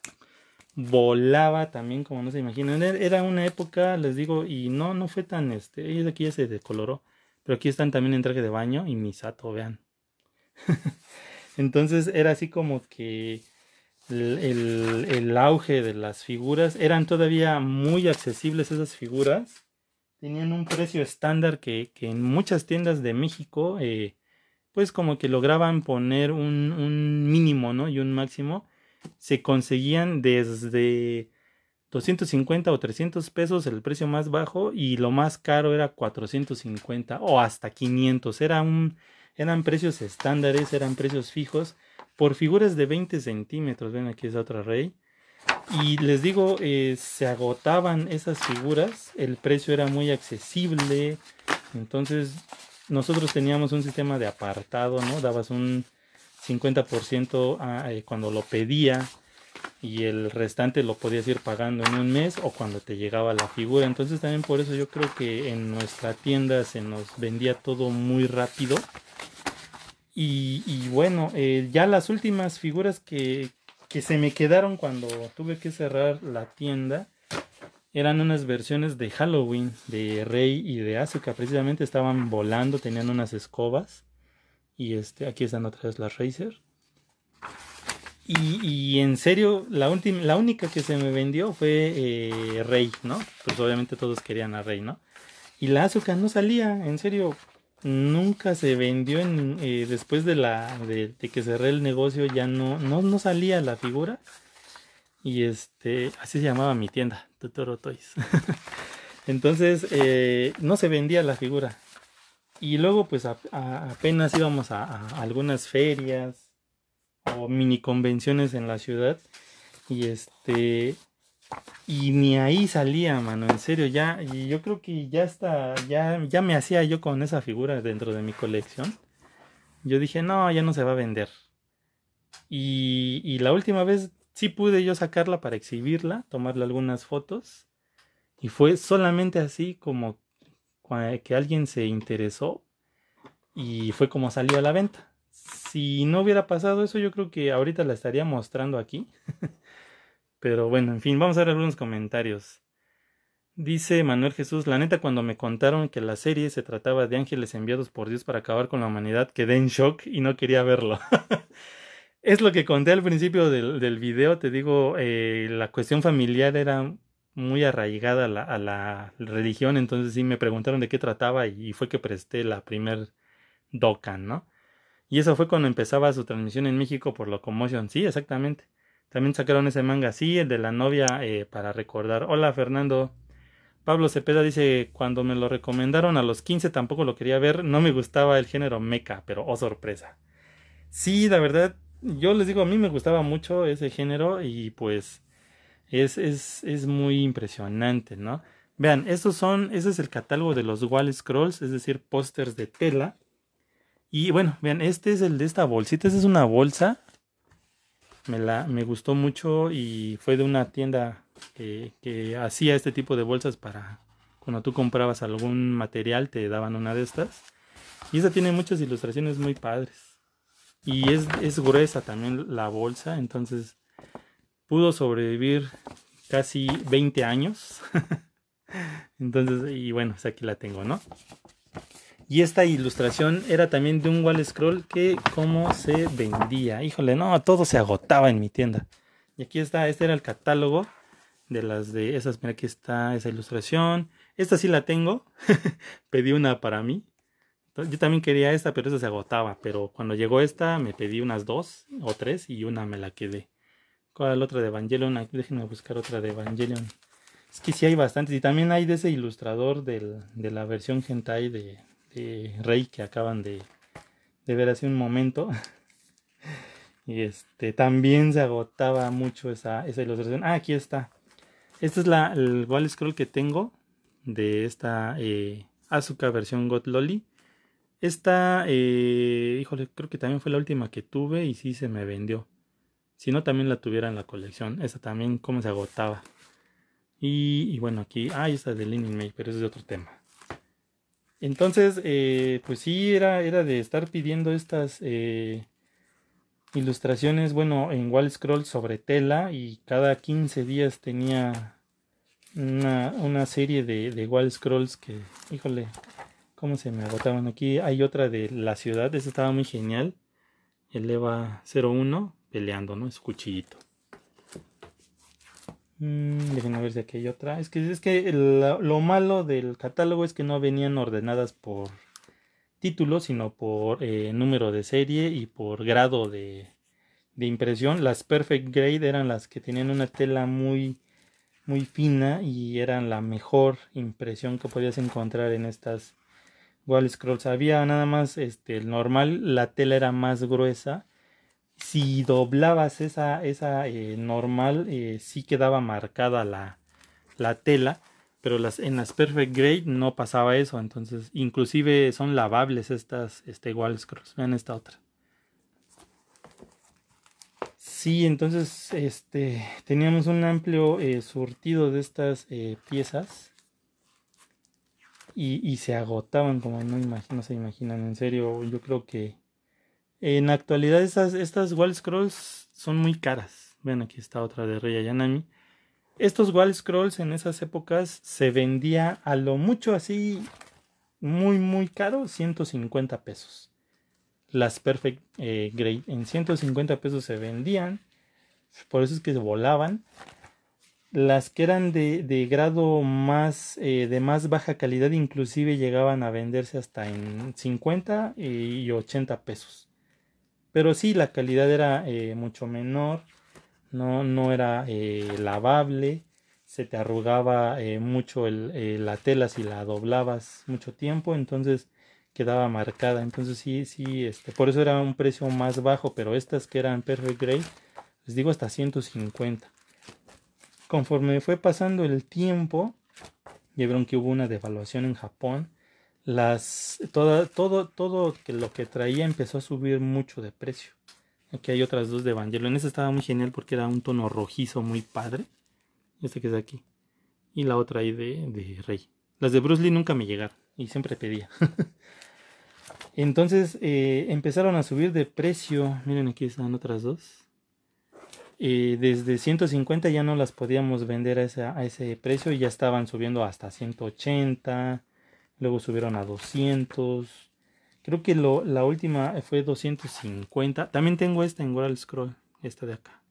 [SPEAKER 1] volaba también, como no se imaginan. Era una época, les digo, y no, no fue tan este. aquí ya se decoloró Pero aquí están también en traje de baño y Misato, vean. Entonces era así como que el, auge de las figuras. Eran todavía muy accesibles esas figuras. Tenían un precio estándar que, que en muchas tiendas de México, eh, pues como que lograban poner un, un mínimo, ¿no? Y un máximo se conseguían desde 250 o 300 pesos el precio más bajo y lo más caro era 450 o hasta 500. eran precios estándares, eran precios fijos por figuras de 20 centímetros. Ven aquí es otra rey. Y les digo, eh, se agotaban esas figuras, el precio era muy accesible. Entonces nosotros teníamos un sistema de apartado, ¿no? Dabas un, 50% ah, eh, cuando lo pedía y el restante lo podías ir pagando en un mes o cuando te llegaba la figura. Entonces también por eso yo creo que en nuestra tienda se nos vendía todo muy rápido. Y, bueno, eh, ya las últimas figuras que, se me quedaron cuando tuve que cerrar la tienda eran unas versiones de Halloween, de Rey y de que Precisamente estaban volando, tenían unas escobas. Y este, aquí están otra vez las Razer. Y, en serio, la, última, la única que se me vendió fue eh, Rey, ¿no? Pues obviamente todos querían a Rey, ¿no? Y la azúcar no salía, en serio, nunca se vendió eh, después de, la, que cerré el negocio, ya no, no, salía la figura. Y este, así se llamaba mi tienda, Tutoro Toys. Entonces, eh, no se vendía la figura. Y luego pues apenas íbamos a, algunas ferias o mini convenciones en la ciudad. Y este... Y ni ahí salía, mano, en serio, ya, y yo creo que ya está, ya, ya me hacía yo con esa figura dentro de mi colección. Yo dije, no, ya no se va a vender. Y, y la última vez sí pude yo sacarla para exhibirla, tomarle algunas fotos. Y fue solamente así como que alguien se interesó y fue como salió a la venta. Si no hubiera pasado eso, yo creo que ahorita la estaría mostrando aquí. Pero bueno, en fin, vamos a ver algunos comentarios. Dice Manuel Jesús, la neta cuando me contaron que la serie se trataba de ángeles enviados por Dios para acabar con la humanidad, quedé en shock y no quería verlo. es lo que conté al principio del, video, te digo, eh, la cuestión familiar era muy arraigada a la, religión, entonces sí me preguntaron de qué trataba y fue que presté la primer Dokkan, ¿no? Y eso fue cuando empezaba su transmisión en México por Locomotion, sí, exactamente. También sacaron ese manga, sí, el de la novia eh, para recordar. Hola Fernando. Pablo Cepeda dice, cuando me lo recomendaron a los 15 tampoco lo quería ver, no me gustaba el género meca, pero oh sorpresa. Sí, la verdad, yo les digo, a mí me gustaba mucho ese género y pues es, muy impresionante, ¿no? Vean, estos son, ese es el catálogo de los wall scrolls, es decir, pósters de tela. Y bueno, vean, este es el de esta bolsita, esta es una bolsa. Me, la, me gustó mucho y fue de una tienda que, hacía este tipo de bolsas para cuando tú comprabas algún material te daban una de estas. Y esa tiene muchas ilustraciones muy padres. Y es, es gruesa también la bolsa, entonces pudo sobrevivir casi 20 años. Entonces, y bueno, pues aquí la tengo, ¿no? Y esta ilustración era también de un wall scroll que cómo se vendía. Híjole, no, todo se agotaba en mi tienda. Y aquí está, este era el catálogo de las de esas. Mira, aquí está esa ilustración. Esta sí la tengo. pedí una para mí. Yo también quería esta, pero esa se agotaba. Pero cuando llegó esta, me pedí unas dos o tres y una me la quedé. ¿Cuál otra de Evangelion? Déjenme buscar otra de Evangelion. Es que sí hay bastantes. Y también hay de ese ilustrador de la versión hentai de, Rey que acaban de, ver hace un momento. y este también se agotaba mucho esa, esa ilustración. Ah, aquí está. Esta es la, el wall scroll que tengo de esta eh, Asuka versión God Loli. Esta, eh, híjole, creo que también fue la última que tuve y sí se me vendió. Si no, también la tuviera en la colección. Esa también, cómo se agotaba. Y, bueno, aquí, ah, esta de Lenin May, pero eso es de otro tema. Entonces, eh, pues sí, era, era de estar pidiendo estas eh, ilustraciones, bueno, en Wall scrolls sobre tela y cada 15 días tenía una, serie de, Wall Scrolls que, híjole, cómo se me agotaban. Aquí hay otra de la ciudad, esa estaba muy genial, Eleva EVA 01 peleando, ¿no? Es cuchillito. Mm, déjenme ver si aquí hay otra. Es que, es que lo malo del catálogo es que no venían ordenadas por título, sino por eh, número de serie y por grado de, impresión. Las Perfect Grade eran las que tenían una tela muy, muy fina y eran la mejor impresión que podías encontrar en estas Wall Scrolls. Había nada más este, el normal, la tela era más gruesa si doblabas esa, esa eh, normal, si eh, sí quedaba marcada la, tela, pero las, en las Perfect Grade no pasaba eso. Entonces, inclusive son lavables estas este, iguales Vean esta otra. Sí, entonces este, teníamos un amplio eh, surtido de estas piezas. Y, se agotaban como no, imagino, no se imaginan. En serio, yo creo que en la actualidad estas, wall scrolls son muy caras. Ven, aquí está otra de Rey Yanami. Estos wall scrolls en esas épocas se vendía a lo mucho así muy muy caro, 150 pesos. Las Perfect eh, grade en 150 pesos se vendían. Por eso es que se volaban. Las que eran de, grado más eh, de más baja calidad inclusive llegaban a venderse hasta en 50 eh, y 80 pesos. Pero sí, la calidad era eh, mucho menor, no, no era eh, lavable, se te arrugaba eh, mucho la tela si la doblabas mucho tiempo, entonces quedaba marcada. Entonces sí, sí, este, por eso era un precio más bajo, pero estas que eran Perfect gray les digo hasta 150. Conforme fue pasando el tiempo, ya vieron que hubo una devaluación en Japón las todo todo que lo que traía empezó a subir mucho de precio. Aquí hay otras dos de en Esta estaba muy genial porque era un tono rojizo muy padre. Este que es aquí. Y la otra ahí de, Rey. Las de Bruce Lee nunca me llegaron y siempre pedía. Entonces eh, empezaron a subir de precio. Miren, aquí están otras dos. Eh, desde 150 ya no las podíamos vender a ese, a ese precio y ya estaban subiendo hasta 180 luego subieron a 200. Creo que la última fue 250. También tengo esta en World Scroll, esta de acá.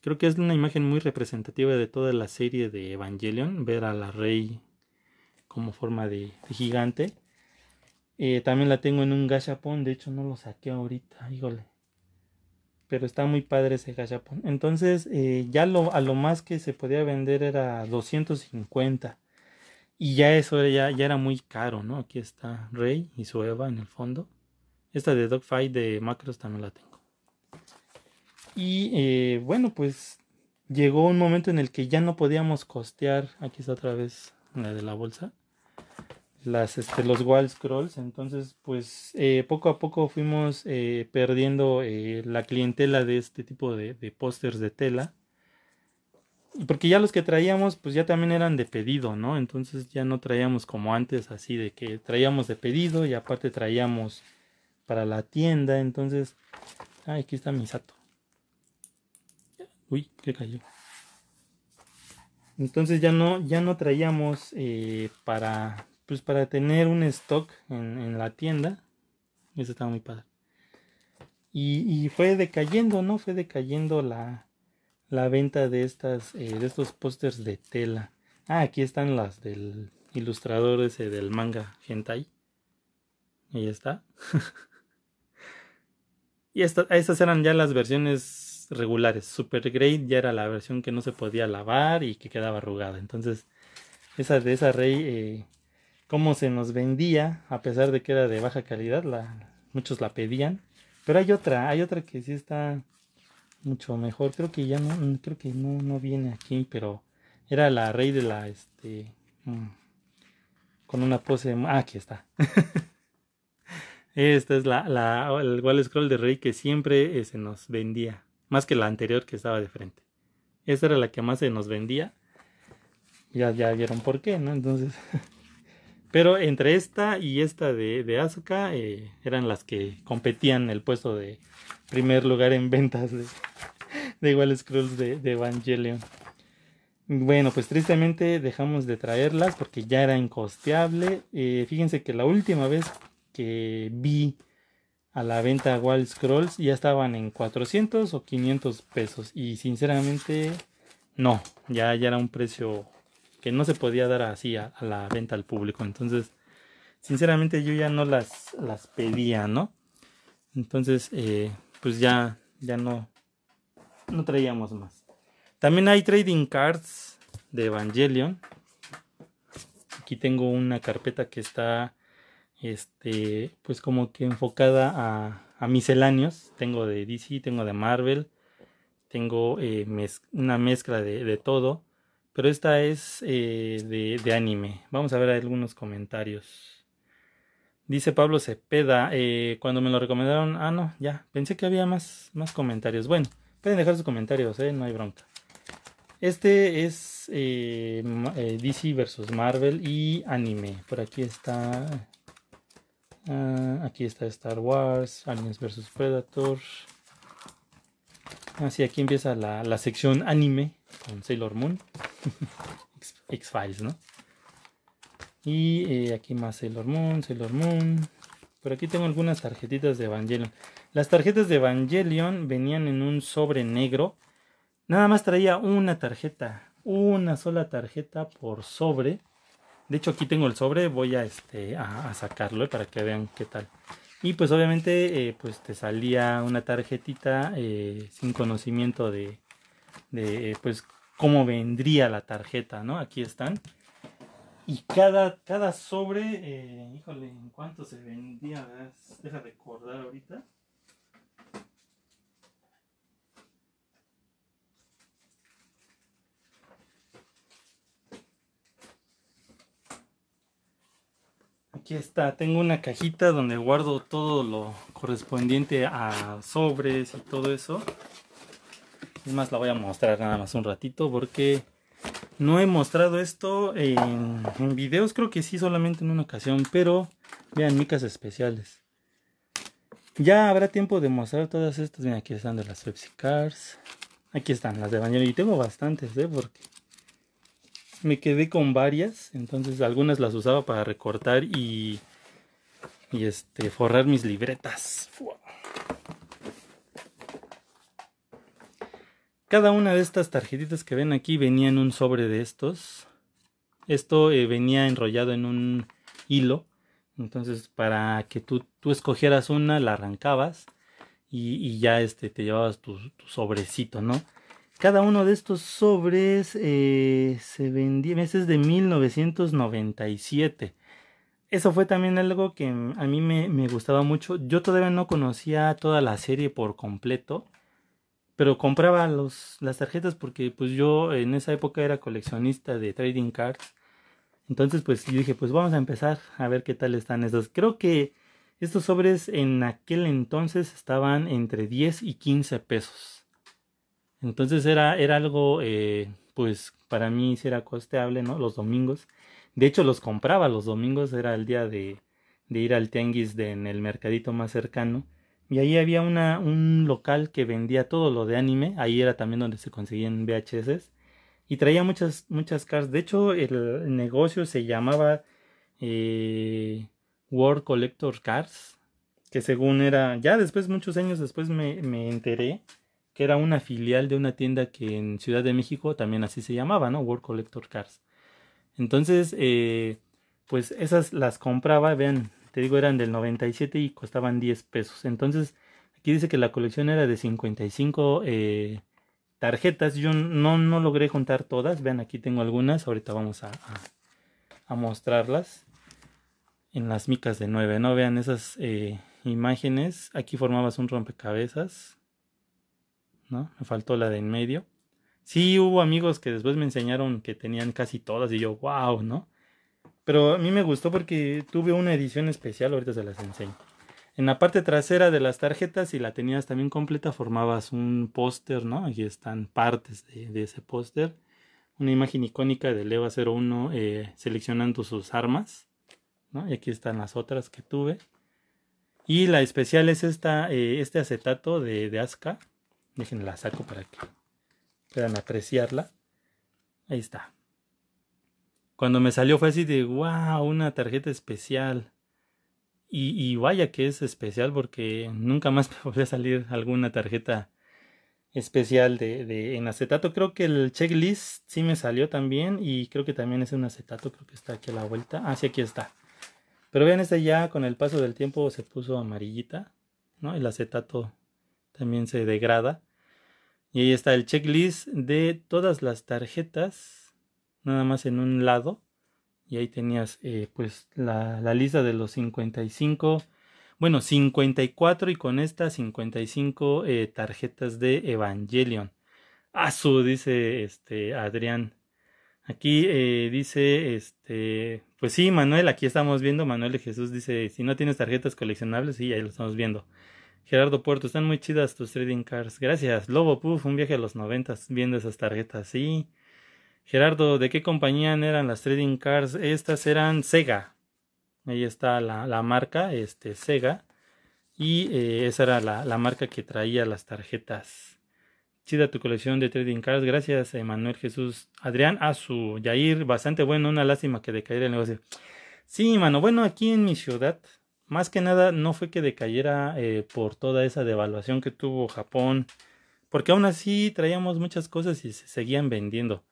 [SPEAKER 1] Creo que es una imagen muy representativa de toda la serie de Evangelion, ver a la rey como forma de, gigante. Eh, también la tengo en un gachapon. de hecho no lo saqué ahorita, híjole. Pero está muy padre ese gashapon. Entonces eh, ya lo, a lo más que se podía vender era 250. Y ya eso ya, ya era muy caro, ¿no? Aquí está Rey y su Eva en el fondo. Esta de Dogfight de Macros también la tengo. Y eh, bueno, pues llegó un momento en el que ya no podíamos costear. Aquí está otra vez la de la bolsa. Las, este, los wall scrolls. Entonces, pues eh, poco a poco fuimos eh, perdiendo la clientela de este tipo de, de pósters de tela porque ya los que traíamos, pues ya también eran de pedido, ¿no? Entonces ya no traíamos como antes, así de que traíamos de pedido y aparte traíamos para la tienda. Entonces, Ah, aquí está mi sato. Uy, que cayó. Entonces ya no, ya no traíamos eh, para, pues para tener un stock en, la tienda. Eso estaba muy padre. y fue decayendo, ¿no? Fue decayendo la, la venta de estas eh, de estos pósters de tela. Ah, aquí están las del ilustrador ese del manga hentai. Ahí está. y estas eran ya las versiones regulares. Super Great ya era la versión que no se podía lavar y que quedaba arrugada. Entonces, esa de esa rey, como eh, cómo se nos vendía, a pesar de que era de baja calidad, la, muchos la pedían. Pero hay otra, hay otra que sí está mucho mejor. Creo que ya no, mm, creo que no, viene aquí, pero era la rey de la, este, mm, con una pose, de, ah, aquí está. Esta es la, la, el wall scroll de rey que siempre eh, se nos vendía, más que la anterior que estaba de frente. Esta era la que más se nos vendía. Ya, ya vieron por qué, ¿no? Entonces, Pero entre esta y esta de, de eh, eran las que competían el puesto de primer lugar en ventas de, de Scrolls de, de, Evangelion. Bueno, pues tristemente dejamos de traerlas porque ya era incosteable. Eh, fíjense que la última vez que vi a la venta Wild Scrolls ya estaban en 400 o 500 pesos. Y sinceramente, no, ya, ya era un precio que no se podía dar así a, la venta al público. Entonces, sinceramente yo ya no las, las pedía, ¿no? Entonces, eh, pues ya, ya no, no traíamos más. También hay trading cards de Evangelion. Aquí tengo una carpeta que está, este, pues como que enfocada a, misceláneos. Tengo de DC, tengo de Marvel, tengo eh, una mezcla de, de todo. Pero esta es eh, de, anime. Vamos a ver algunos comentarios. Dice Pablo Cepeda, eh, cuando me lo recomendaron, ah no, ya, pensé que había más, más comentarios. Bueno, pueden dejar sus comentarios, eh, no hay bronca. Este es DC versus Marvel y anime. Por aquí está... Ah, aquí está Star Wars, Aliens versus Predator. Así ah, aquí empieza la, sección anime con Sailor Moon. X-Files, ¿no? Y eh, aquí más Sailor Moon, Sailor Moon. Pero aquí tengo algunas tarjetitas de Evangelion. Las tarjetas de Evangelion venían en un sobre negro. Nada más traía una tarjeta. Una sola tarjeta por sobre. De hecho, aquí tengo el sobre. Voy a, este, a, sacarlo eh, para que vean qué tal. Y pues obviamente eh, pues te salía una tarjetita eh, sin conocimiento de, pues cómo vendría la tarjeta, ¿no? Aquí están. Y cada, cada sobre, eh, híjole, ¿en cuánto se vendía? Deja recordar ahorita. Aquí está, tengo una cajita donde guardo todo lo correspondiente a sobres y todo eso. Es más, la voy a mostrar nada más un ratito porque no he mostrado esto en, videos, creo que sí, solamente en una ocasión, pero vean micas especiales. Ya habrá tiempo de mostrar todas estas. Mira, aquí están de las Pepsi Cars. Aquí están las de bañero. Y tengo bastantes, ¿eh? Porque me quedé con varias, entonces algunas las usaba para recortar y, y este, forrar mis libretas. Cada una de estas tarjetitas que ven aquí venía en un sobre de estos. Esto eh, venía enrollado en un hilo. Entonces, para que tú, tú escogieras una, la arrancabas y, ya este, te llevabas tu, sobrecito, ¿no? Cada uno de estos sobres eh, se vendía meses de 1997. Eso fue también algo que a mí me, gustaba mucho. Yo todavía no conocía toda la serie por completo, pero compraba las tarjetas porque pues yo en esa época era coleccionista de trading cards. Entonces pues dije, pues vamos a empezar a ver qué tal están estos. Creo que estos sobres en aquel entonces estaban entre 10 y 15 pesos. Entonces era, era algo, eh, pues para mí era costeable, ¿no? Los domingos. De hecho, los compraba los domingos, era el día de, de ir al tianguis de, en el mercadito más cercano. Y ahí había una, un local que vendía todo lo de anime. Ahí era también donde se conseguían VHS. Y traía muchas, muchas cars. De hecho, el negocio se llamaba eh, World Collector Cars. Que según era. Ya después, muchos años después, me, me enteré que era una filial de una tienda que en Ciudad de México también así se llamaba, ¿no? World Collector Cars. Entonces, eh, pues esas las compraba, vean, te digo, eran del 97 y costaban 10 pesos. Entonces, aquí dice que la colección era de 55 eh, tarjetas. Yo no, no logré contar todas, vean, aquí tengo algunas, ahorita vamos a, a, mostrarlas en las micas de 9, ¿no? Vean esas eh, imágenes, aquí formabas un rompecabezas me faltó la de en medio. Sí, hubo amigos que después me enseñaron que tenían casi todas y yo, wow, ¿no? Pero a mí me gustó porque tuve una edición especial, ahorita se las enseño. En la parte trasera de las tarjetas, si la tenías también completa, formabas un póster, ¿no? Aquí están partes de, ese póster. Una imagen icónica de leva 01 eh, seleccionando sus armas, ¿no? Y aquí están las otras que tuve. Y la especial es esta, eh, este acetato de, de Aska, Déjenme la saco para que puedan apreciarla. Ahí está. Cuando me salió fue así de, wow, una tarjeta especial. Y, vaya que es especial porque nunca más me a salir alguna tarjeta especial de, en acetato. Creo que el checklist sí me salió también y creo que también es un acetato, creo que está aquí a la vuelta. Ah, sí, aquí está. Pero vean, esta ya con el paso del tiempo se puso amarillita, ¿no? El acetato también se degrada. Y ahí está el checklist de todas las tarjetas, nada más en un lado. Y ahí tenías eh, pues la, lista de los 55 bueno, 54 y con esta 55 eh, tarjetas de Evangelion. su dice este Adrián. Aquí eh, dice este, pues sí, Manuel, aquí estamos viendo, Manuel de Jesús dice, si no tienes tarjetas coleccionables, sí, ahí lo estamos viendo. Gerardo Puerto, están muy chidas tus trading cards. Gracias. Lobo Puff, un viaje a los noventas viendo esas tarjetas. Sí. Gerardo, ¿de qué compañía eran las trading cards? Estas eran Sega. Ahí está la, marca, este, Sega. Y eh, esa era la, marca que traía las tarjetas. Chida tu colección de trading cards. Gracias, Manuel Jesús. Adrián a su Yair, bastante bueno. Una lástima que decaer el negocio. Sí, mano. Bueno, aquí en mi ciudad más que nada no fue que decayera eh, por toda esa devaluación que tuvo Japón, porque aún así traíamos muchas cosas y se seguían vendiendo.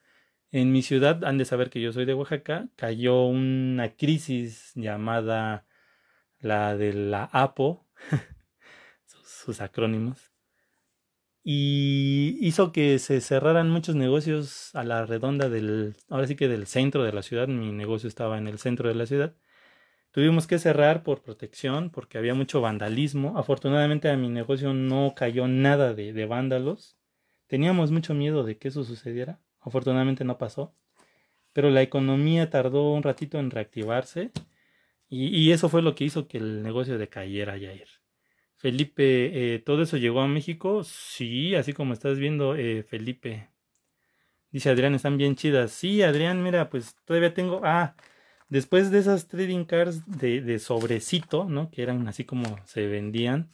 [SPEAKER 1] En mi ciudad, han de saber que yo soy de Oaxaca, cayó una crisis llamada la de la APO, sus, sus acrónimos, y hizo que se cerraran muchos negocios a la redonda del, ahora sí que del centro de la ciudad, mi negocio estaba en el centro de la ciudad, Tuvimos que cerrar por protección porque había mucho vandalismo. Afortunadamente a mi negocio no cayó nada de, vándalos. Teníamos mucho miedo de que eso sucediera. Afortunadamente no pasó. Pero la economía tardó un ratito en reactivarse y, eso fue lo que hizo que el negocio decayera, ir. Felipe, eh, ¿todo eso llegó a México? Sí, así como estás viendo, eh, Felipe. Dice Adrián, están bien chidas. Sí, Adrián, mira, pues todavía tengo. Ah, Después de esas trading cards de, sobrecito, ¿no? Que eran así como se vendían.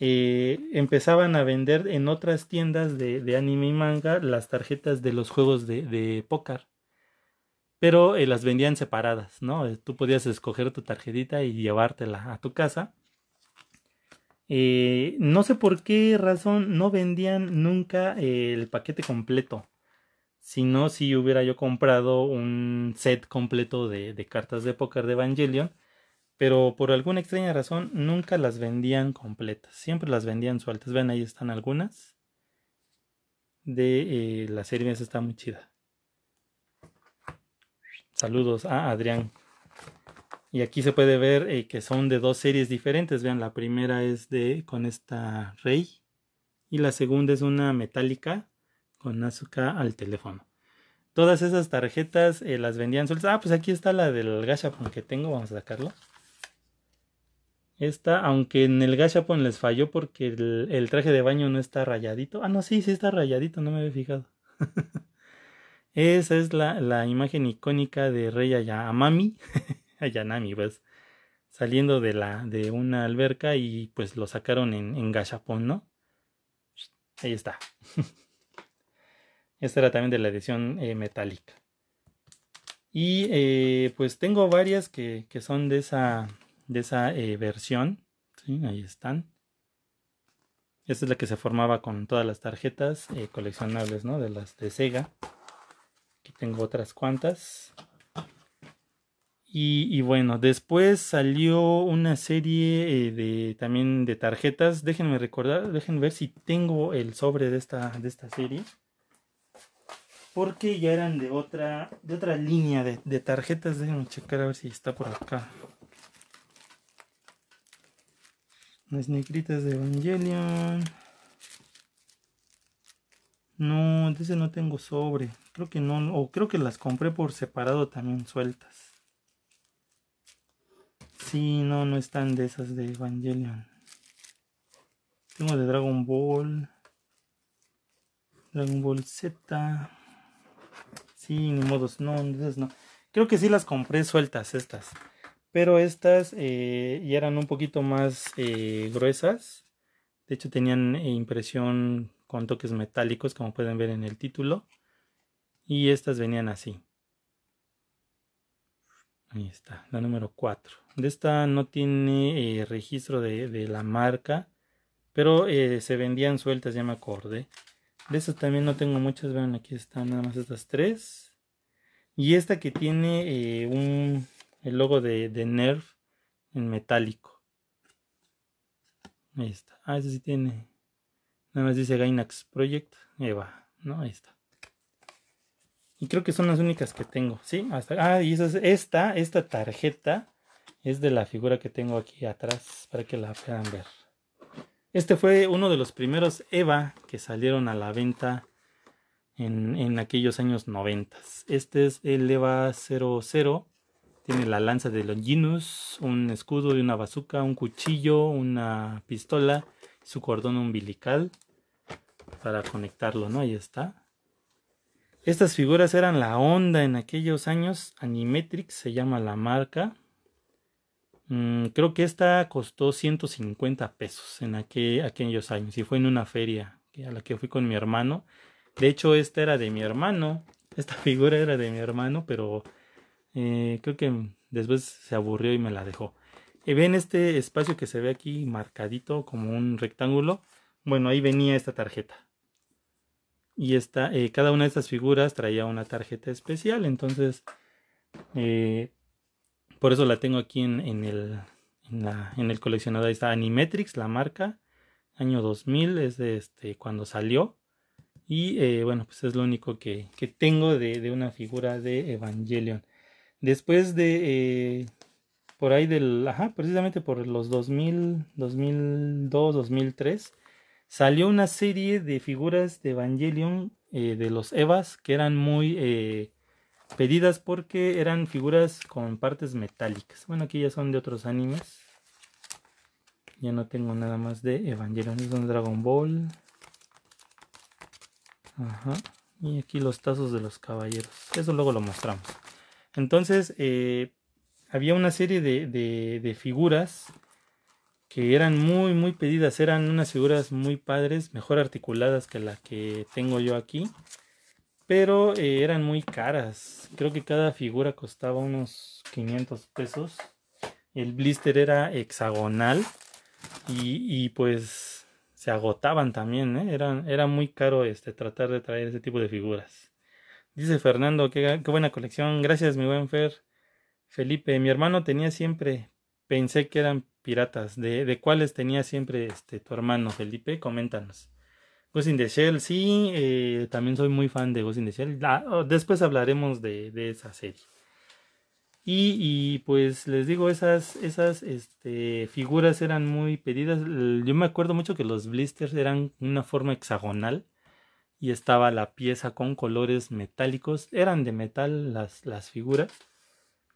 [SPEAKER 1] Eh, empezaban a vender en otras tiendas de, anime y manga las tarjetas de los juegos de, póker. Pero eh, las vendían separadas, ¿no? Eh, tú podías escoger tu tarjetita y llevártela a tu casa. no sé por qué razón no vendían nunca el paquete completo. Si no, si hubiera yo comprado un set completo de, cartas de póker de Evangelion. Pero por alguna extraña razón nunca las vendían completas. Siempre las vendían sueltas. Ven, ahí están algunas. De eh, la serie esa está muy chida. Saludos a Adrián. Y aquí se puede ver eh, que son de dos series diferentes. Vean, la primera es de con esta Rey. Y la segunda es una metálica con Azuka al teléfono. Todas esas tarjetas eh, las vendían sueltas. Ah, pues aquí está la del Gashapon que tengo, vamos a sacarlo. Esta, aunque en el Gashapon les falló porque el, traje de baño no está rayadito. Ah, no, sí, sí está rayadito, no me había fijado. Esa es la, imagen icónica de Rey Ayamami. Ayanami, pues. Saliendo de, la, de una alberca y pues lo sacaron en, en Gashapon, ¿no? Ahí está. Esta era también de la edición eh, metálica. Y eh, pues tengo varias que, son de esa, de esa eh, versión. Ahí están. Esta es la que se formaba con todas las tarjetas coleccionables de las de Sega. Aquí tengo otras cuantas. Y, bueno, después salió una serie de también de tarjetas. Déjenme recordar, déjenme ver si tengo el sobre de de esta serie porque ya eran de otra de otra línea de, tarjetas déjenme checar a ver si está por acá las negritas de Evangelion no entonces no tengo sobre creo que no o creo que las compré por separado también sueltas sí no no están de esas de Evangelion tengo de Dragon Ball Dragon Ball Z Sí, modos, no, entonces no. Creo que sí las compré sueltas estas. Pero estas eh, ya eran un poquito más eh, gruesas. De hecho tenían eh, impresión con toques metálicos, como pueden ver en el título. Y estas venían así. Ahí está, la número 4. De esta no tiene registro de, la marca, pero se vendían sueltas, ya me acordé. De esas también no tengo muchas. Vean, aquí están nada más estas tres. Y esta que tiene eh, un, el logo de, Nerf en metálico. Ahí está. Ah, esa sí tiene. Nada más dice Gainax Project. Ahí va. No, ahí está. Y creo que son las únicas que tengo. Sí, hasta. Ah, y esa esta, esta tarjeta es de la figura que tengo aquí atrás para que la puedan ver. Este fue uno de los primeros EVA que salieron a la venta en, aquellos años 90. Este es el EVA 00. Tiene la lanza de Longinus, un escudo y una bazuca, un cuchillo, una pistola, su cordón umbilical para conectarlo, ¿no? Ahí está. Estas figuras eran la onda en aquellos años. Animetrix se llama la marca. Mm, creo que esta costó 150 pesos en aquel, aquellos años y fue en una feria a la que fui con mi hermano. De hecho, esta era de mi hermano. Esta figura era de mi hermano, pero eh, creo que después se aburrió y me la dejó. y ven este espacio que se ve aquí marcadito como un rectángulo. Bueno, ahí venía esta tarjeta. Y esta, eh, cada una de estas figuras traía una tarjeta especial. Entonces, eh, por eso la tengo aquí en, el, en, el coleccionador. Ahí está Animetrix, la marca. Año 2000 es de este, cuando salió. Y eh, bueno, pues es lo único que, tengo de, una figura de Evangelion. Después de... Eh, por ahí del... Ajá, precisamente por los 2000, 2002, 2003. Salió una serie de figuras de Evangelion eh, de los Evas que eran muy pedidas porque eran figuras con partes metálicas. Bueno, aquí ya son de otros animes. Ya no tengo nada más de Evangelion, es un Dragon Ball. Ajá. Y aquí los tazos de los caballeros. Eso luego lo mostramos. Entonces, eh, había una serie de, de figuras que eran muy, muy pedidas. Eran unas figuras muy padres, mejor articuladas que la que tengo yo aquí pero eh, eran muy caras. Creo que cada figura costaba unos 500 pesos. El blister era hexagonal y, pues se agotaban también. ¿eh? Era, muy caro este, tratar de traer ese tipo de figuras. Dice Fernando, qué, buena colección. Gracias, mi buen Fer. Felipe, mi hermano tenía siempre, pensé que eran piratas. ¿De, de cuáles tenía siempre este, tu hermano, Felipe? Coméntanos. Ghost in the Shell, sí, eh, también soy muy fan de Ghost in the Shell. Ah, oh, después hablaremos de, esa serie. Y, pues les digo, esas, esas este, figuras eran muy pedidas. Yo me acuerdo mucho que los blisters eran una forma hexagonal y estaba la pieza con colores metálicos. Eran de metal las, las figuras,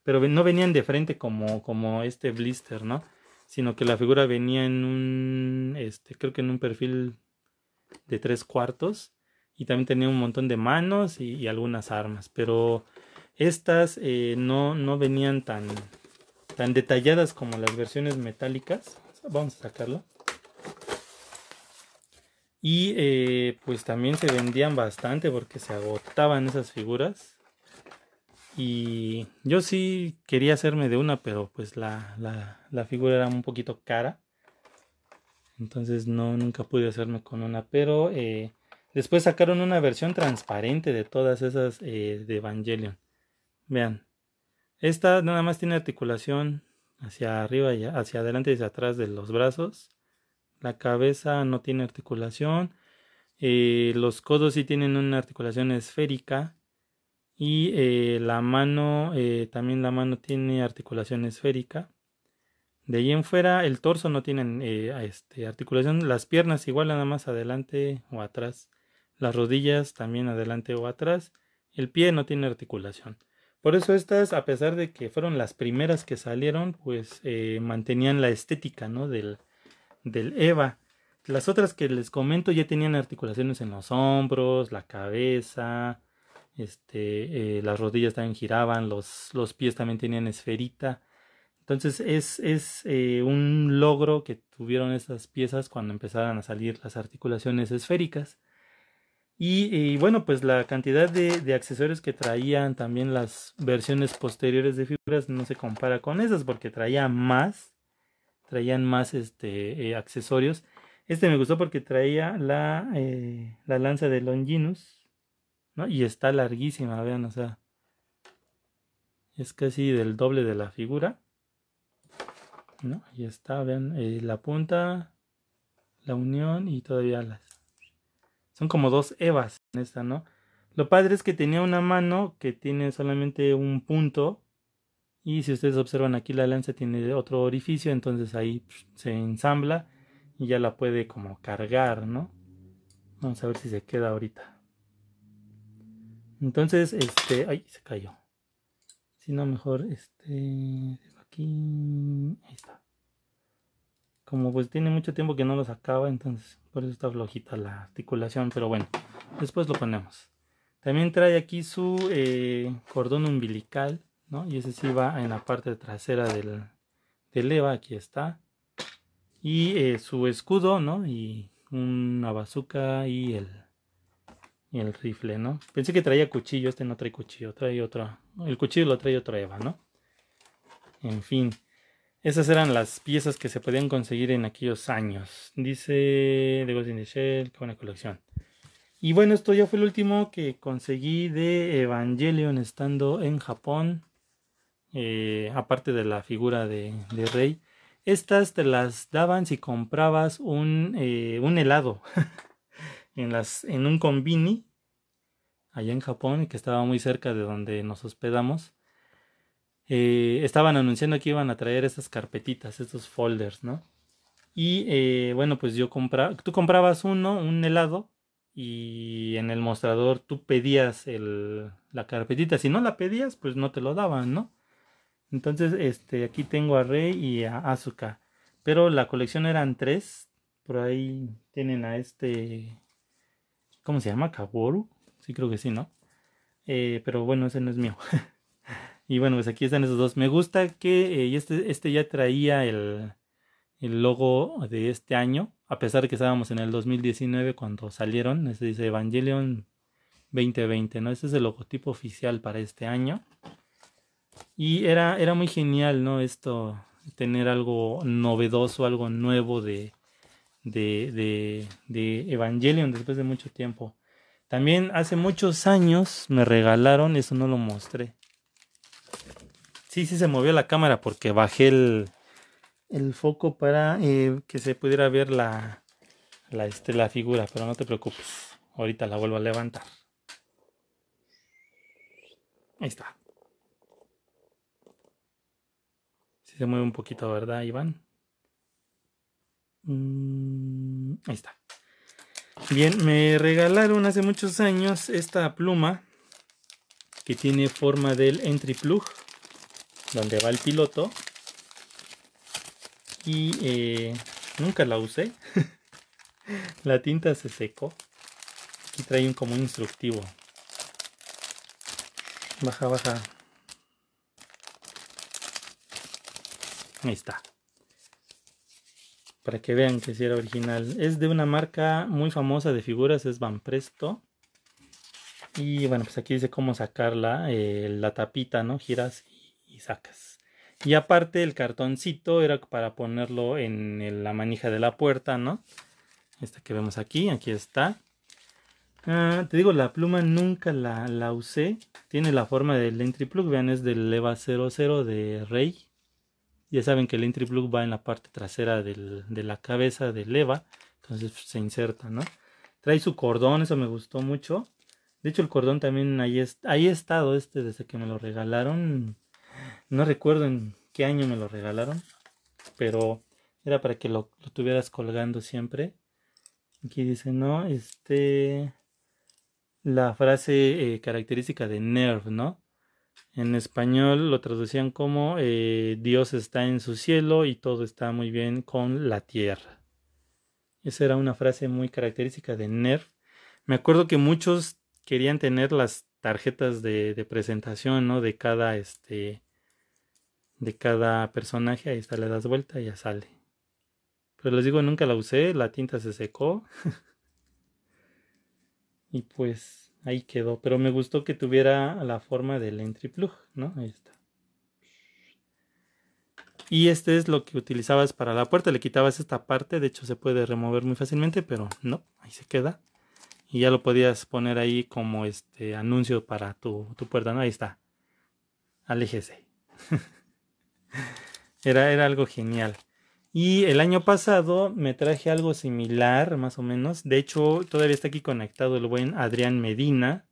[SPEAKER 1] pero no venían de frente como, como este blister, ¿no? Sino que la figura venía en un, este, creo que en un perfil de tres cuartos y también tenía un montón de manos y, algunas armas, pero estas eh, no, no venían tan, tan detalladas como las versiones metálicas. Vamos a sacarlo. Y eh, pues también se vendían bastante porque se agotaban esas figuras. Y yo sí quería hacerme de una, pero pues la, la, la figura era un poquito cara. Entonces no, nunca pude hacerme con una, pero eh, después sacaron una versión transparente de todas esas eh, de Evangelion. Vean, esta nada más tiene articulación hacia arriba y hacia adelante y hacia atrás de los brazos. La cabeza no tiene articulación. Eh, los codos sí tienen una articulación esférica. Y la mano, también la mano tiene articulación esférica. De ahí en fuera, el torso no tiene eh, este, articulación. Las piernas igual nada más adelante o atrás. Las rodillas también adelante o atrás. El pie no tiene articulación. Por eso estas, a pesar de que fueron las primeras que salieron, pues eh, mantenían la estética ¿no? del, del Eva. Las otras que les comento ya tenían articulaciones en los hombros, la cabeza, este, eh, las rodillas también giraban, los, los pies también tenían esferita. Entonces es, eh, un logro que tuvieron estas piezas cuando empezaron a salir las articulaciones esféricas. Y, bueno, pues la cantidad de, accesorios que traían también las versiones posteriores de figuras no se compara con esas porque traían más, traían más este, eh, accesorios. Este me gustó porque traía la, eh, lanza de Longinus, Y está larguísima, vean, o sea, es casi del doble de la figura. ¿no? Ahí está, vean, eh, la punta, la unión y todavía las... Son como dos evas en esta, ¿no? Lo padre es que tenía una mano que tiene solamente un punto y si ustedes observan aquí la lanza tiene otro orificio, entonces ahí se ensambla y ya la puede como cargar, ¿no? Vamos a ver si se queda ahorita. Entonces, este, ay, se cayó. Si no, mejor, este, aquí. está. Como pues tiene mucho tiempo que no lo sacaba, entonces por eso está flojita la articulación, pero bueno, después lo ponemos. También trae aquí su eh, cordón umbilical, ¿no? Y ese sí va en la parte trasera del, EVA, aquí está. Y eh, su escudo, ¿no? Y una bazuca y el, y el rifle, ¿no? Pensé que traía cuchillo, este no trae cuchillo, trae otra. El cuchillo lo trae otra Eva, ¿no? En fin, esas eran las piezas que se podían conseguir en aquellos años. Dice The Ghost in Shell, con una colección. Y bueno, esto ya fue el último que conseguí de Evangelion estando en Japón. Eh, aparte de la figura de, Rey. Estas te las daban si comprabas un, eh, un helado en, las, en un convini. allá en Japón, que estaba muy cerca de donde nos hospedamos. Eh, estaban anunciando que iban a traer estas carpetitas, estos folders, ¿no? Y eh, bueno, pues yo compraba, tú comprabas uno, un helado, y en el mostrador tú pedías la carpetita. Si no la pedías, pues no te lo daban, ¿no? Entonces, este, aquí tengo a Rey y a Asuka. Pero la colección eran tres. Por ahí tienen a este. ¿Cómo se llama? Kaworu. Sí, creo que sí, ¿no? Eh, pero bueno, ese no es mío. Y bueno, pues aquí están esos dos. Me gusta que eh, este, este ya traía el, el logo de este año, a pesar de que estábamos en el 2019 cuando salieron. Este dice Evangelion 2020, ¿no? Este es el logotipo oficial para este año. Y era, era muy genial, ¿no? Esto, tener algo novedoso, algo nuevo de, de, de Evangelion después de mucho tiempo. También hace muchos años me regalaron, eso no lo mostré, Sí, sí se movió la cámara porque bajé el, el foco para eh, que se pudiera ver la, la, este, la figura, pero no te preocupes. Ahorita la vuelvo a levantar. Ahí está. si se mueve un poquito, ¿verdad, Iván? Mm, ahí está. Bien, me regalaron hace muchos años esta pluma que tiene forma del entry plug donde va el piloto y eh, nunca la usé la tinta se secó aquí trae un como instructivo baja baja ahí está para que vean que si era original es de una marca muy famosa de figuras es Van Presto y bueno, pues aquí dice cómo sacarla, eh, la tapita, ¿no? Giras y, sacas. Y aparte el cartoncito era para ponerlo en la manija de la puerta, ¿no? Esta que vemos aquí, aquí está. Ah, te digo, la pluma nunca la, la usé. Tiene la forma del entry plug, vean, es del EVA 00 de Rey. Ya saben que el entry plug va en la parte trasera de la cabeza del EVA. Entonces pues, se inserta, ¿no? Trae su cordón, eso me gustó mucho. De hecho, el cordón también ahí, ahí estado este desde que me lo regalaron. No recuerdo en qué año me lo regalaron, pero era para que lo, tuvieras colgando siempre. Aquí dice, no, este, la frase eh, característica de Nerv, ¿no? En español lo traducían como eh, Dios está en su cielo y todo está muy bien con la tierra. Esa era una frase muy característica de Nerv. Me acuerdo que muchos querían tener las tarjetas de, presentación, ¿no? De cada este de cada personaje, ahí está, le das vuelta y ya sale. Pero les digo, nunca la usé, la tinta se secó. y pues ahí quedó. Pero me gustó que tuviera la forma del entry plug, ¿no? Ahí está. Y este es lo que utilizabas para la puerta. Le quitabas esta parte. De hecho, se puede remover muy fácilmente, pero no, ahí se queda y ya lo podías poner ahí como este anuncio para tu, tu puerta, Ahí está. Aléjese. era, era algo genial. Y el año pasado me traje algo similar, más o menos. De hecho, todavía está aquí conectado el buen Adrián Medina,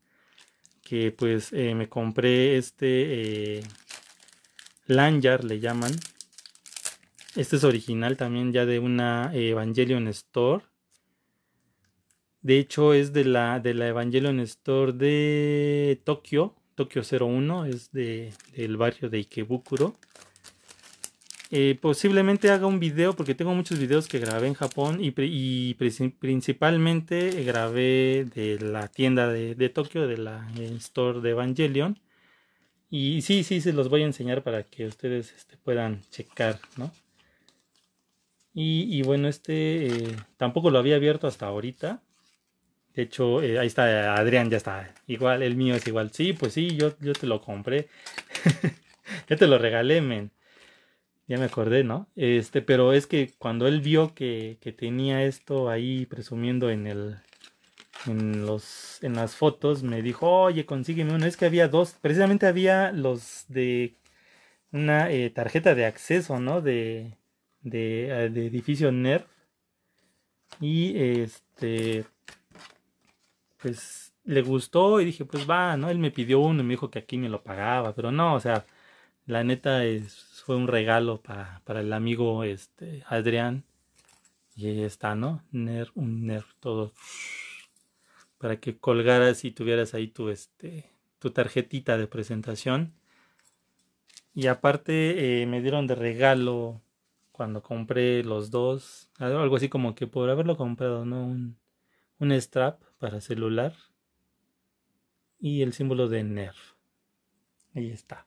[SPEAKER 1] que pues eh, me compré este eh, Lanyard, le llaman. Este es original también ya de una Evangelion Store de hecho, es de la, de la Evangelion Store de Tokio, Tokio 01, es de, del barrio de Ikebukuro. Eh, posiblemente haga un video porque tengo muchos videos que grabé en Japón y, principalmente grabé de la tienda de, Tokio, de la eh, store de Evangelion. Y sí, sí, se los voy a enseñar para que ustedes este, puedan checar, ¿no? Y, bueno, este eh, tampoco lo había abierto hasta ahorita. De hecho, eh, ahí está Adrián, ya está. Igual, el mío es igual. Sí, pues sí, yo, yo te lo compré. Ya te lo regalé, men. Ya me acordé, ¿no? Este, pero es que cuando él vio que, tenía esto ahí presumiendo en el, en, los, en las fotos me dijo, oye, consígueme uno. Es que había dos, precisamente había los de una eh, tarjeta de acceso, ¿no? De, de, eh, de edificio NERF. Y este, pues le gustó y dije, pues va, ¿no? Él me pidió uno y me dijo que aquí me lo pagaba, pero no, o sea, la neta es, fue un regalo para el amigo este, Adrián. Y ahí está, ¿no? Ner, un ner, todo. Para que colgaras y tuvieras ahí tu, este, tu tarjetita de presentación. Y aparte eh, me dieron de regalo cuando compré los dos, algo así como que por haberlo comprado, ¿no? Un, un strap para celular y el símbolo de ner Ahí está.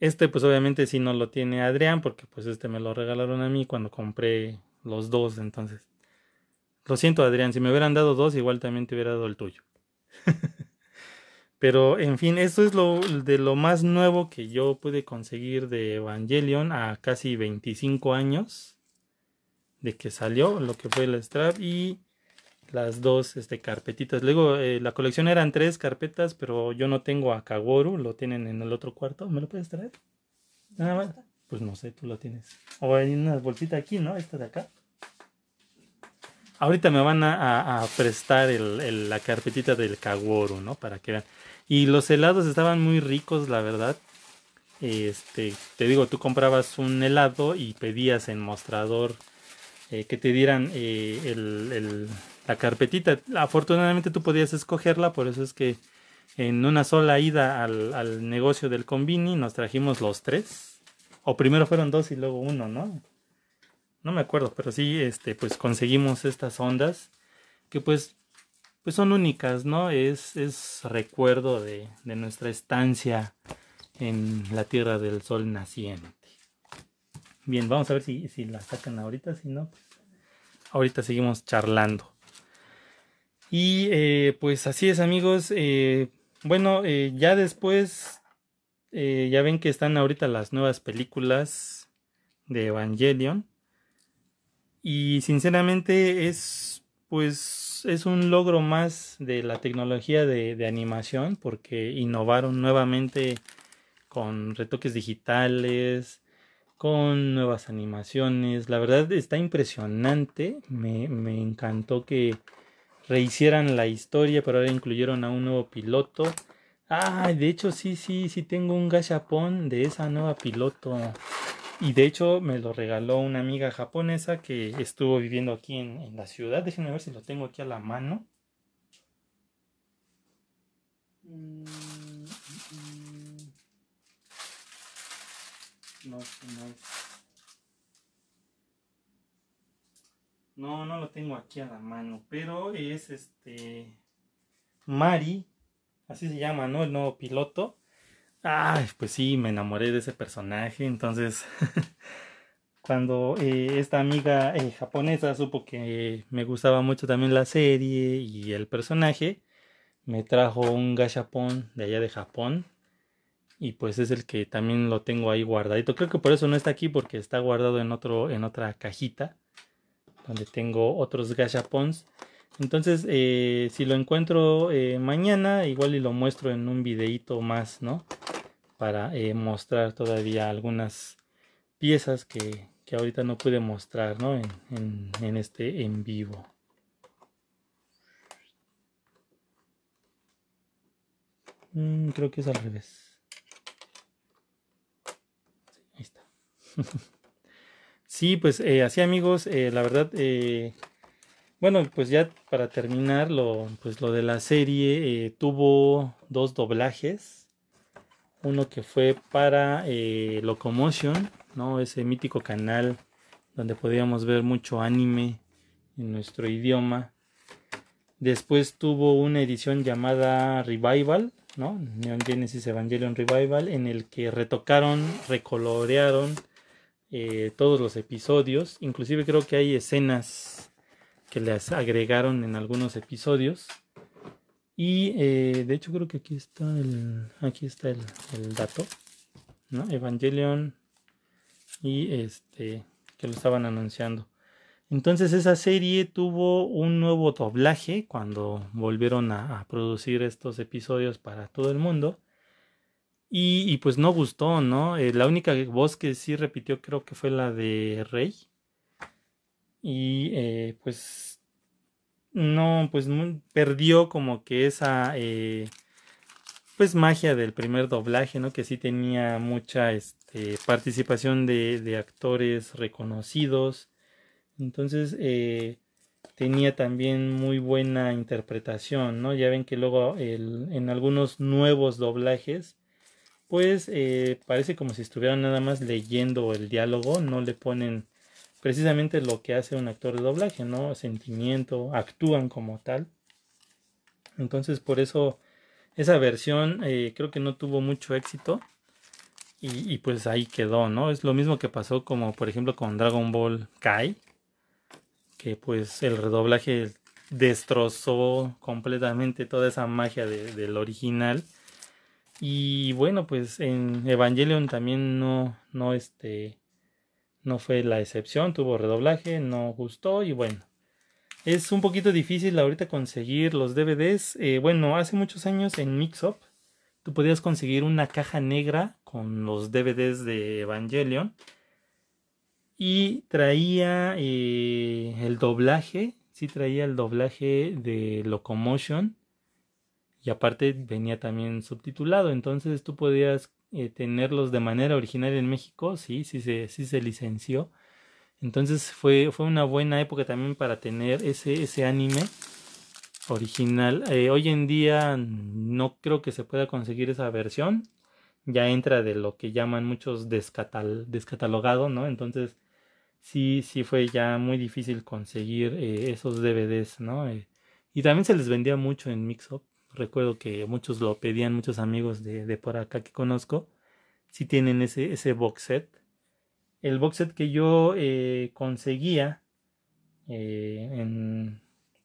[SPEAKER 1] Este pues obviamente si no lo tiene Adrián porque pues este me lo regalaron a mí cuando compré los dos, entonces. Lo siento Adrián, si me hubieran dado dos igual también te hubiera dado el tuyo. Pero en fin, esto es lo de lo más nuevo que yo pude conseguir de Evangelion a casi 25 años de que salió, lo que fue el strap y las dos este, carpetitas. Luego, eh, la colección eran tres carpetas, pero yo no tengo a Kagoru, lo tienen en el otro cuarto. ¿Me lo puedes traer? Nada Pues no sé, tú lo tienes. O hay una bolsita aquí, ¿no? Esta de acá. Ahorita me van a, prestar la carpetita del Kagoru, ¿no? Para que vean. Y los helados estaban muy ricos, la verdad. Este, te digo, tú comprabas un helado y pedías en mostrador eh, que te dieran eh, la carpetita. Afortunadamente tú podías escogerla, por eso es que en una sola ida al, negocio del Convini nos trajimos los tres. O primero fueron dos y luego uno, ¿no? No me acuerdo, pero sí, este, pues conseguimos estas ondas que pues, pues son únicas, ¿no? Es, recuerdo de, de nuestra estancia en la Tierra del Sol naciente. Bien, vamos a ver si, si la sacan ahorita, si no, pues ahorita seguimos charlando. Y eh, pues así es amigos, eh, bueno, eh, ya después, ya ven que están ahorita las nuevas películas de Evangelion. Y sinceramente es pues es un logro más de la tecnología de, de animación porque innovaron nuevamente con retoques digitales, con nuevas animaciones. La verdad está impresionante. Me, encantó que rehicieran la historia, pero ahora incluyeron a un nuevo piloto. Ah, de hecho sí, sí, sí tengo un gachapón de esa nueva piloto. Y de hecho me lo regaló una amiga japonesa que estuvo viviendo aquí en, la ciudad. Déjenme ver si lo tengo aquí a la mano. Mm. No, no. No, lo tengo aquí a la mano. Pero es este. Mari. Así se llama, ¿no? El nuevo piloto. Ay, pues sí, me enamoré de ese personaje. Entonces. cuando eh, esta amiga eh, japonesa supo que me gustaba mucho también la serie y el personaje, me trajo un gashapon de allá de Japón, y pues es el que también lo tengo ahí guardadito. Creo que por eso no está aquí porque está guardado en otro en otra cajita donde tengo otros gachapons. Entonces, eh, si lo encuentro eh, mañana, igual y lo muestro en un videito más, ¿no? Para eh, mostrar todavía algunas piezas que, ahorita no pude mostrar, ¿no? En, este en vivo. Mm, creo que es al revés. sí, pues eh, así amigos, eh, la verdad, eh, bueno, pues ya para terminar, lo, pues lo de la serie tuvo dos doblajes. Uno que fue para Locomotion, ¿no? Ese mítico canal donde podíamos ver mucho anime en nuestro idioma. Después tuvo una edición llamada Revival, ¿no? Neon Genesis Evangelion Revival, en el que retocaron, recolorearon eh, todos los episodios. Inclusive creo que hay escenas que les agregaron en algunos episodios. Y eh, de hecho creo que aquí está el, aquí está el, dato. Evangelion y este que lo estaban anunciando. Entonces esa serie tuvo un nuevo doblaje cuando volvieron a producir estos episodios para todo el mundo. Y, pues no gustó, ¿no? Eh, la única voz que sí repitió creo que fue la de Rey. Y eh, pues no, pues perdió como que esa eh, pues magia del primer doblaje, ¿no? Que sí tenía mucha este, participación de, actores reconocidos. Entonces tenía también muy buena interpretación, ¿no? Ya ven que luego en algunos nuevos doblajes pues eh, parece como si estuvieran nada más leyendo el diálogo, no le ponen precisamente lo que hace un actor de doblaje, ¿no? Sentimiento, actúan como tal. Entonces por eso esa versión eh, creo que no tuvo mucho éxito y, pues ahí quedó, ¿no? Es lo mismo que pasó como por ejemplo con Dragon Ball Kai, que pues el redoblaje destrozó completamente toda esa magia del original y bueno, pues en Evangelion también no, no, este, no fue la excepción, tuvo redoblaje, no gustó y bueno. Es un poquito difícil ahorita conseguir los DVDs. Eh, bueno, hace muchos años en Mixup tú podías conseguir una caja negra con los DVDs de Evangelion y traía eh, el doblaje, sí traía el doblaje de Locomotion y aparte venía también subtitulado, entonces tú podías eh, tenerlos de manera original en México, sí, sí se, sí se licenció. Entonces fue, fue una buena época también para tener ese, ese anime original. Eh, hoy en día no creo que se pueda conseguir esa versión. Ya entra de lo que llaman muchos descatalogado, ¿no? Entonces sí, sí fue ya muy difícil conseguir eh, esos DVDs, ¿no? y también se les vendía mucho en Mixup recuerdo que muchos lo pedían, muchos amigos de, por acá que conozco, si tienen ese, box set. El box set que yo eh, conseguía eh, en,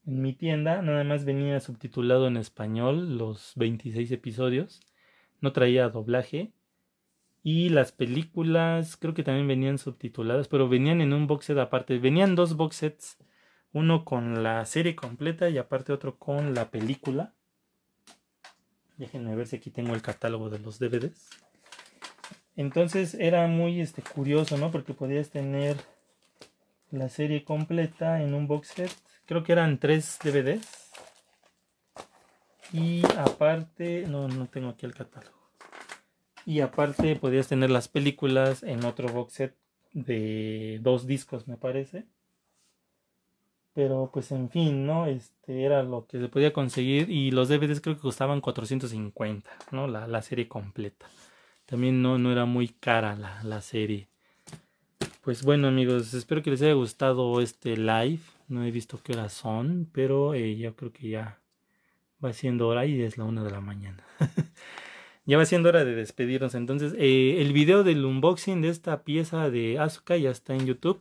[SPEAKER 1] en, mi tienda, nada más venía subtitulado en español los 26 episodios, no traía doblaje. Y las películas creo que también venían subtituladas, pero venían en un box set aparte. Venían dos box sets, uno con la serie completa y aparte otro con la película Déjenme ver si aquí tengo el catálogo de los DVDs. Entonces era muy este, curioso, ¿no? Porque podías tener la serie completa en un box set. Creo que eran tres DVDs. Y aparte, no, no tengo aquí el catálogo. Y aparte podías tener las películas en otro box set de dos discos, me parece. Pero pues en fin, ¿no? Este era lo que se podía conseguir y los DVDs creo que costaban 450, ¿no? La, la serie completa. También no, no era muy cara la, la, serie. Pues bueno amigos, espero que les haya gustado este live. No he visto qué horas son, pero eh, yo creo que ya va siendo hora y es la una de la mañana. ya va siendo hora de despedirnos. Entonces, eh, el video del unboxing de esta pieza de Asuka ya está en YouTube.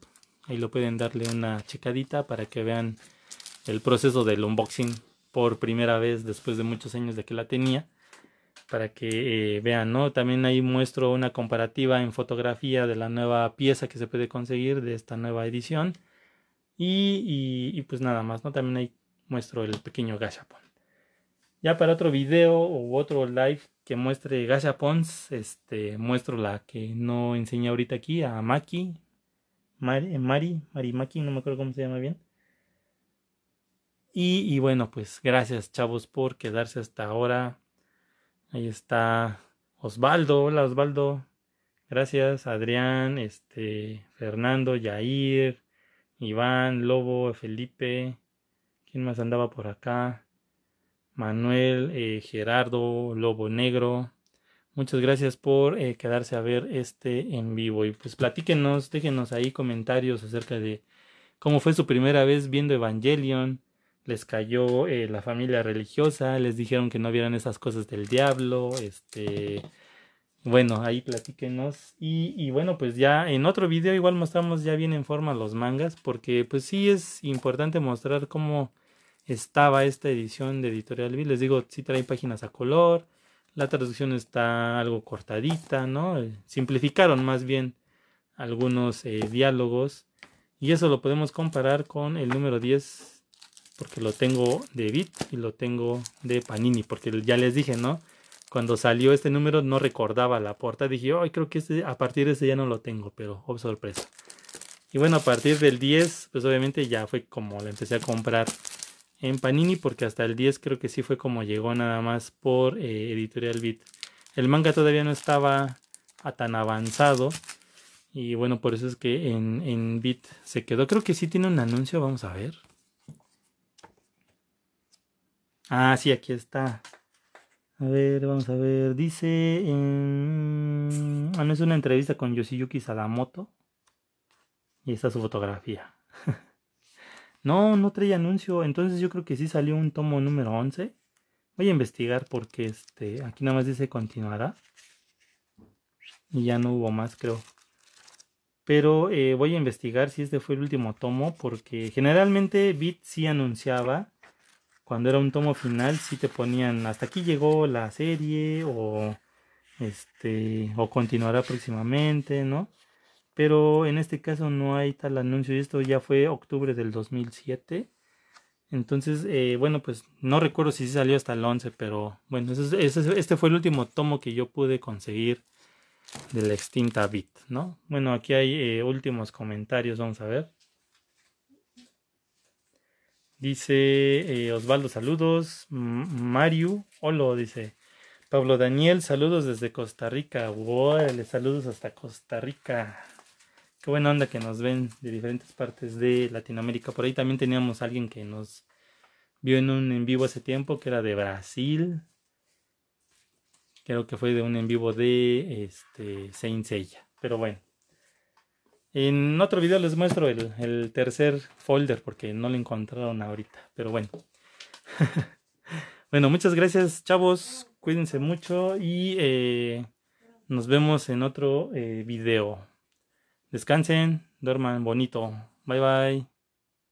[SPEAKER 1] Ahí lo pueden darle una checadita para que vean el proceso del unboxing por primera vez después de muchos años de que la tenía. Para que eh, vean, ¿no? También ahí muestro una comparativa en fotografía de la nueva pieza que se puede conseguir de esta nueva edición. Y, y, pues nada más, ¿no? También ahí muestro el pequeño gashapon. Ya para otro video u otro live que muestre gashapons, este, muestro la que no enseñé ahorita aquí, a Maki, Mari, eh, Mari, Marimaki, no me acuerdo cómo se llama bien. Y, bueno, pues gracias chavos por quedarse hasta ahora. Ahí está Osvaldo, hola Osvaldo. Gracias Adrián, este, Fernando, Yair, Iván, Lobo, Felipe. ¿Quién más andaba por acá? Manuel, eh, Gerardo, Lobo Negro. Muchas gracias por eh, quedarse a ver este en vivo. Y pues platíquenos, déjenos ahí comentarios acerca de cómo fue su primera vez viendo Evangelion. Les cayó eh, la familia religiosa, les dijeron que no vieran esas cosas del diablo. Este. Bueno, ahí platíquenos. Y, bueno, pues ya en otro video igual mostramos ya bien en forma los mangas. Porque pues sí es importante mostrar cómo estaba esta edición de Editorial B. Les digo, sí trae páginas a color la traducción está algo cortadita, ¿no? Eh, simplificaron más bien algunos eh, diálogos. Y eso lo podemos comparar con el número 10, porque lo tengo de Bit y lo tengo de Panini, porque ya les dije, ¿no? Cuando salió este número no recordaba la puerta. Dije, ay, creo que este, a partir de ese ya no lo tengo, pero oh, sorpresa. Y bueno, a partir del 10, pues obviamente ya fue como la empecé a comprar en Panini porque hasta el 10 creo que sí fue como llegó nada más por eh, Editorial Bit. El manga todavía no estaba a tan avanzado y bueno, por eso es que en, Bit se quedó. Creo que sí tiene un anuncio, vamos a ver. Ah, sí, aquí está. A ver, vamos a ver. Dice. ah, no es una entrevista con Yoshiyuki Sadamoto. Y está su fotografía. No, no traía anuncio. Entonces yo creo que sí salió un tomo número 11. Voy a investigar porque este, aquí nada más dice continuará. Y ya no hubo más, creo. Pero eh, voy a investigar si este fue el último tomo porque generalmente Bit sí anunciaba. Cuando era un tomo final sí te ponían hasta aquí llegó la serie o este o continuará próximamente, ¿no? pero en este caso no hay tal anuncio. Y Esto ya fue octubre del 2007. Entonces, eh, bueno, pues no recuerdo si salió hasta el 11, pero bueno, este fue el último tomo que yo pude conseguir de la extinta Bit, ¿no? Bueno, aquí hay eh, últimos comentarios, vamos a ver. Dice eh, Osvaldo, saludos. Mario, hola, dice. Pablo Daniel, saludos desde Costa Rica. Wow, saludos hasta Costa Rica. Qué buena onda que nos ven de diferentes partes de Latinoamérica. Por ahí también teníamos a alguien que nos vio en un en vivo hace tiempo, que era de Brasil. Creo que fue de un en vivo de este, Saint Seiya. Pero bueno. En otro video les muestro el, tercer folder porque no lo encontraron ahorita. Pero bueno. bueno, muchas gracias chavos. Cuídense mucho y eh, nos vemos en otro eh, video. Descansen, duerman bonito. Bye bye.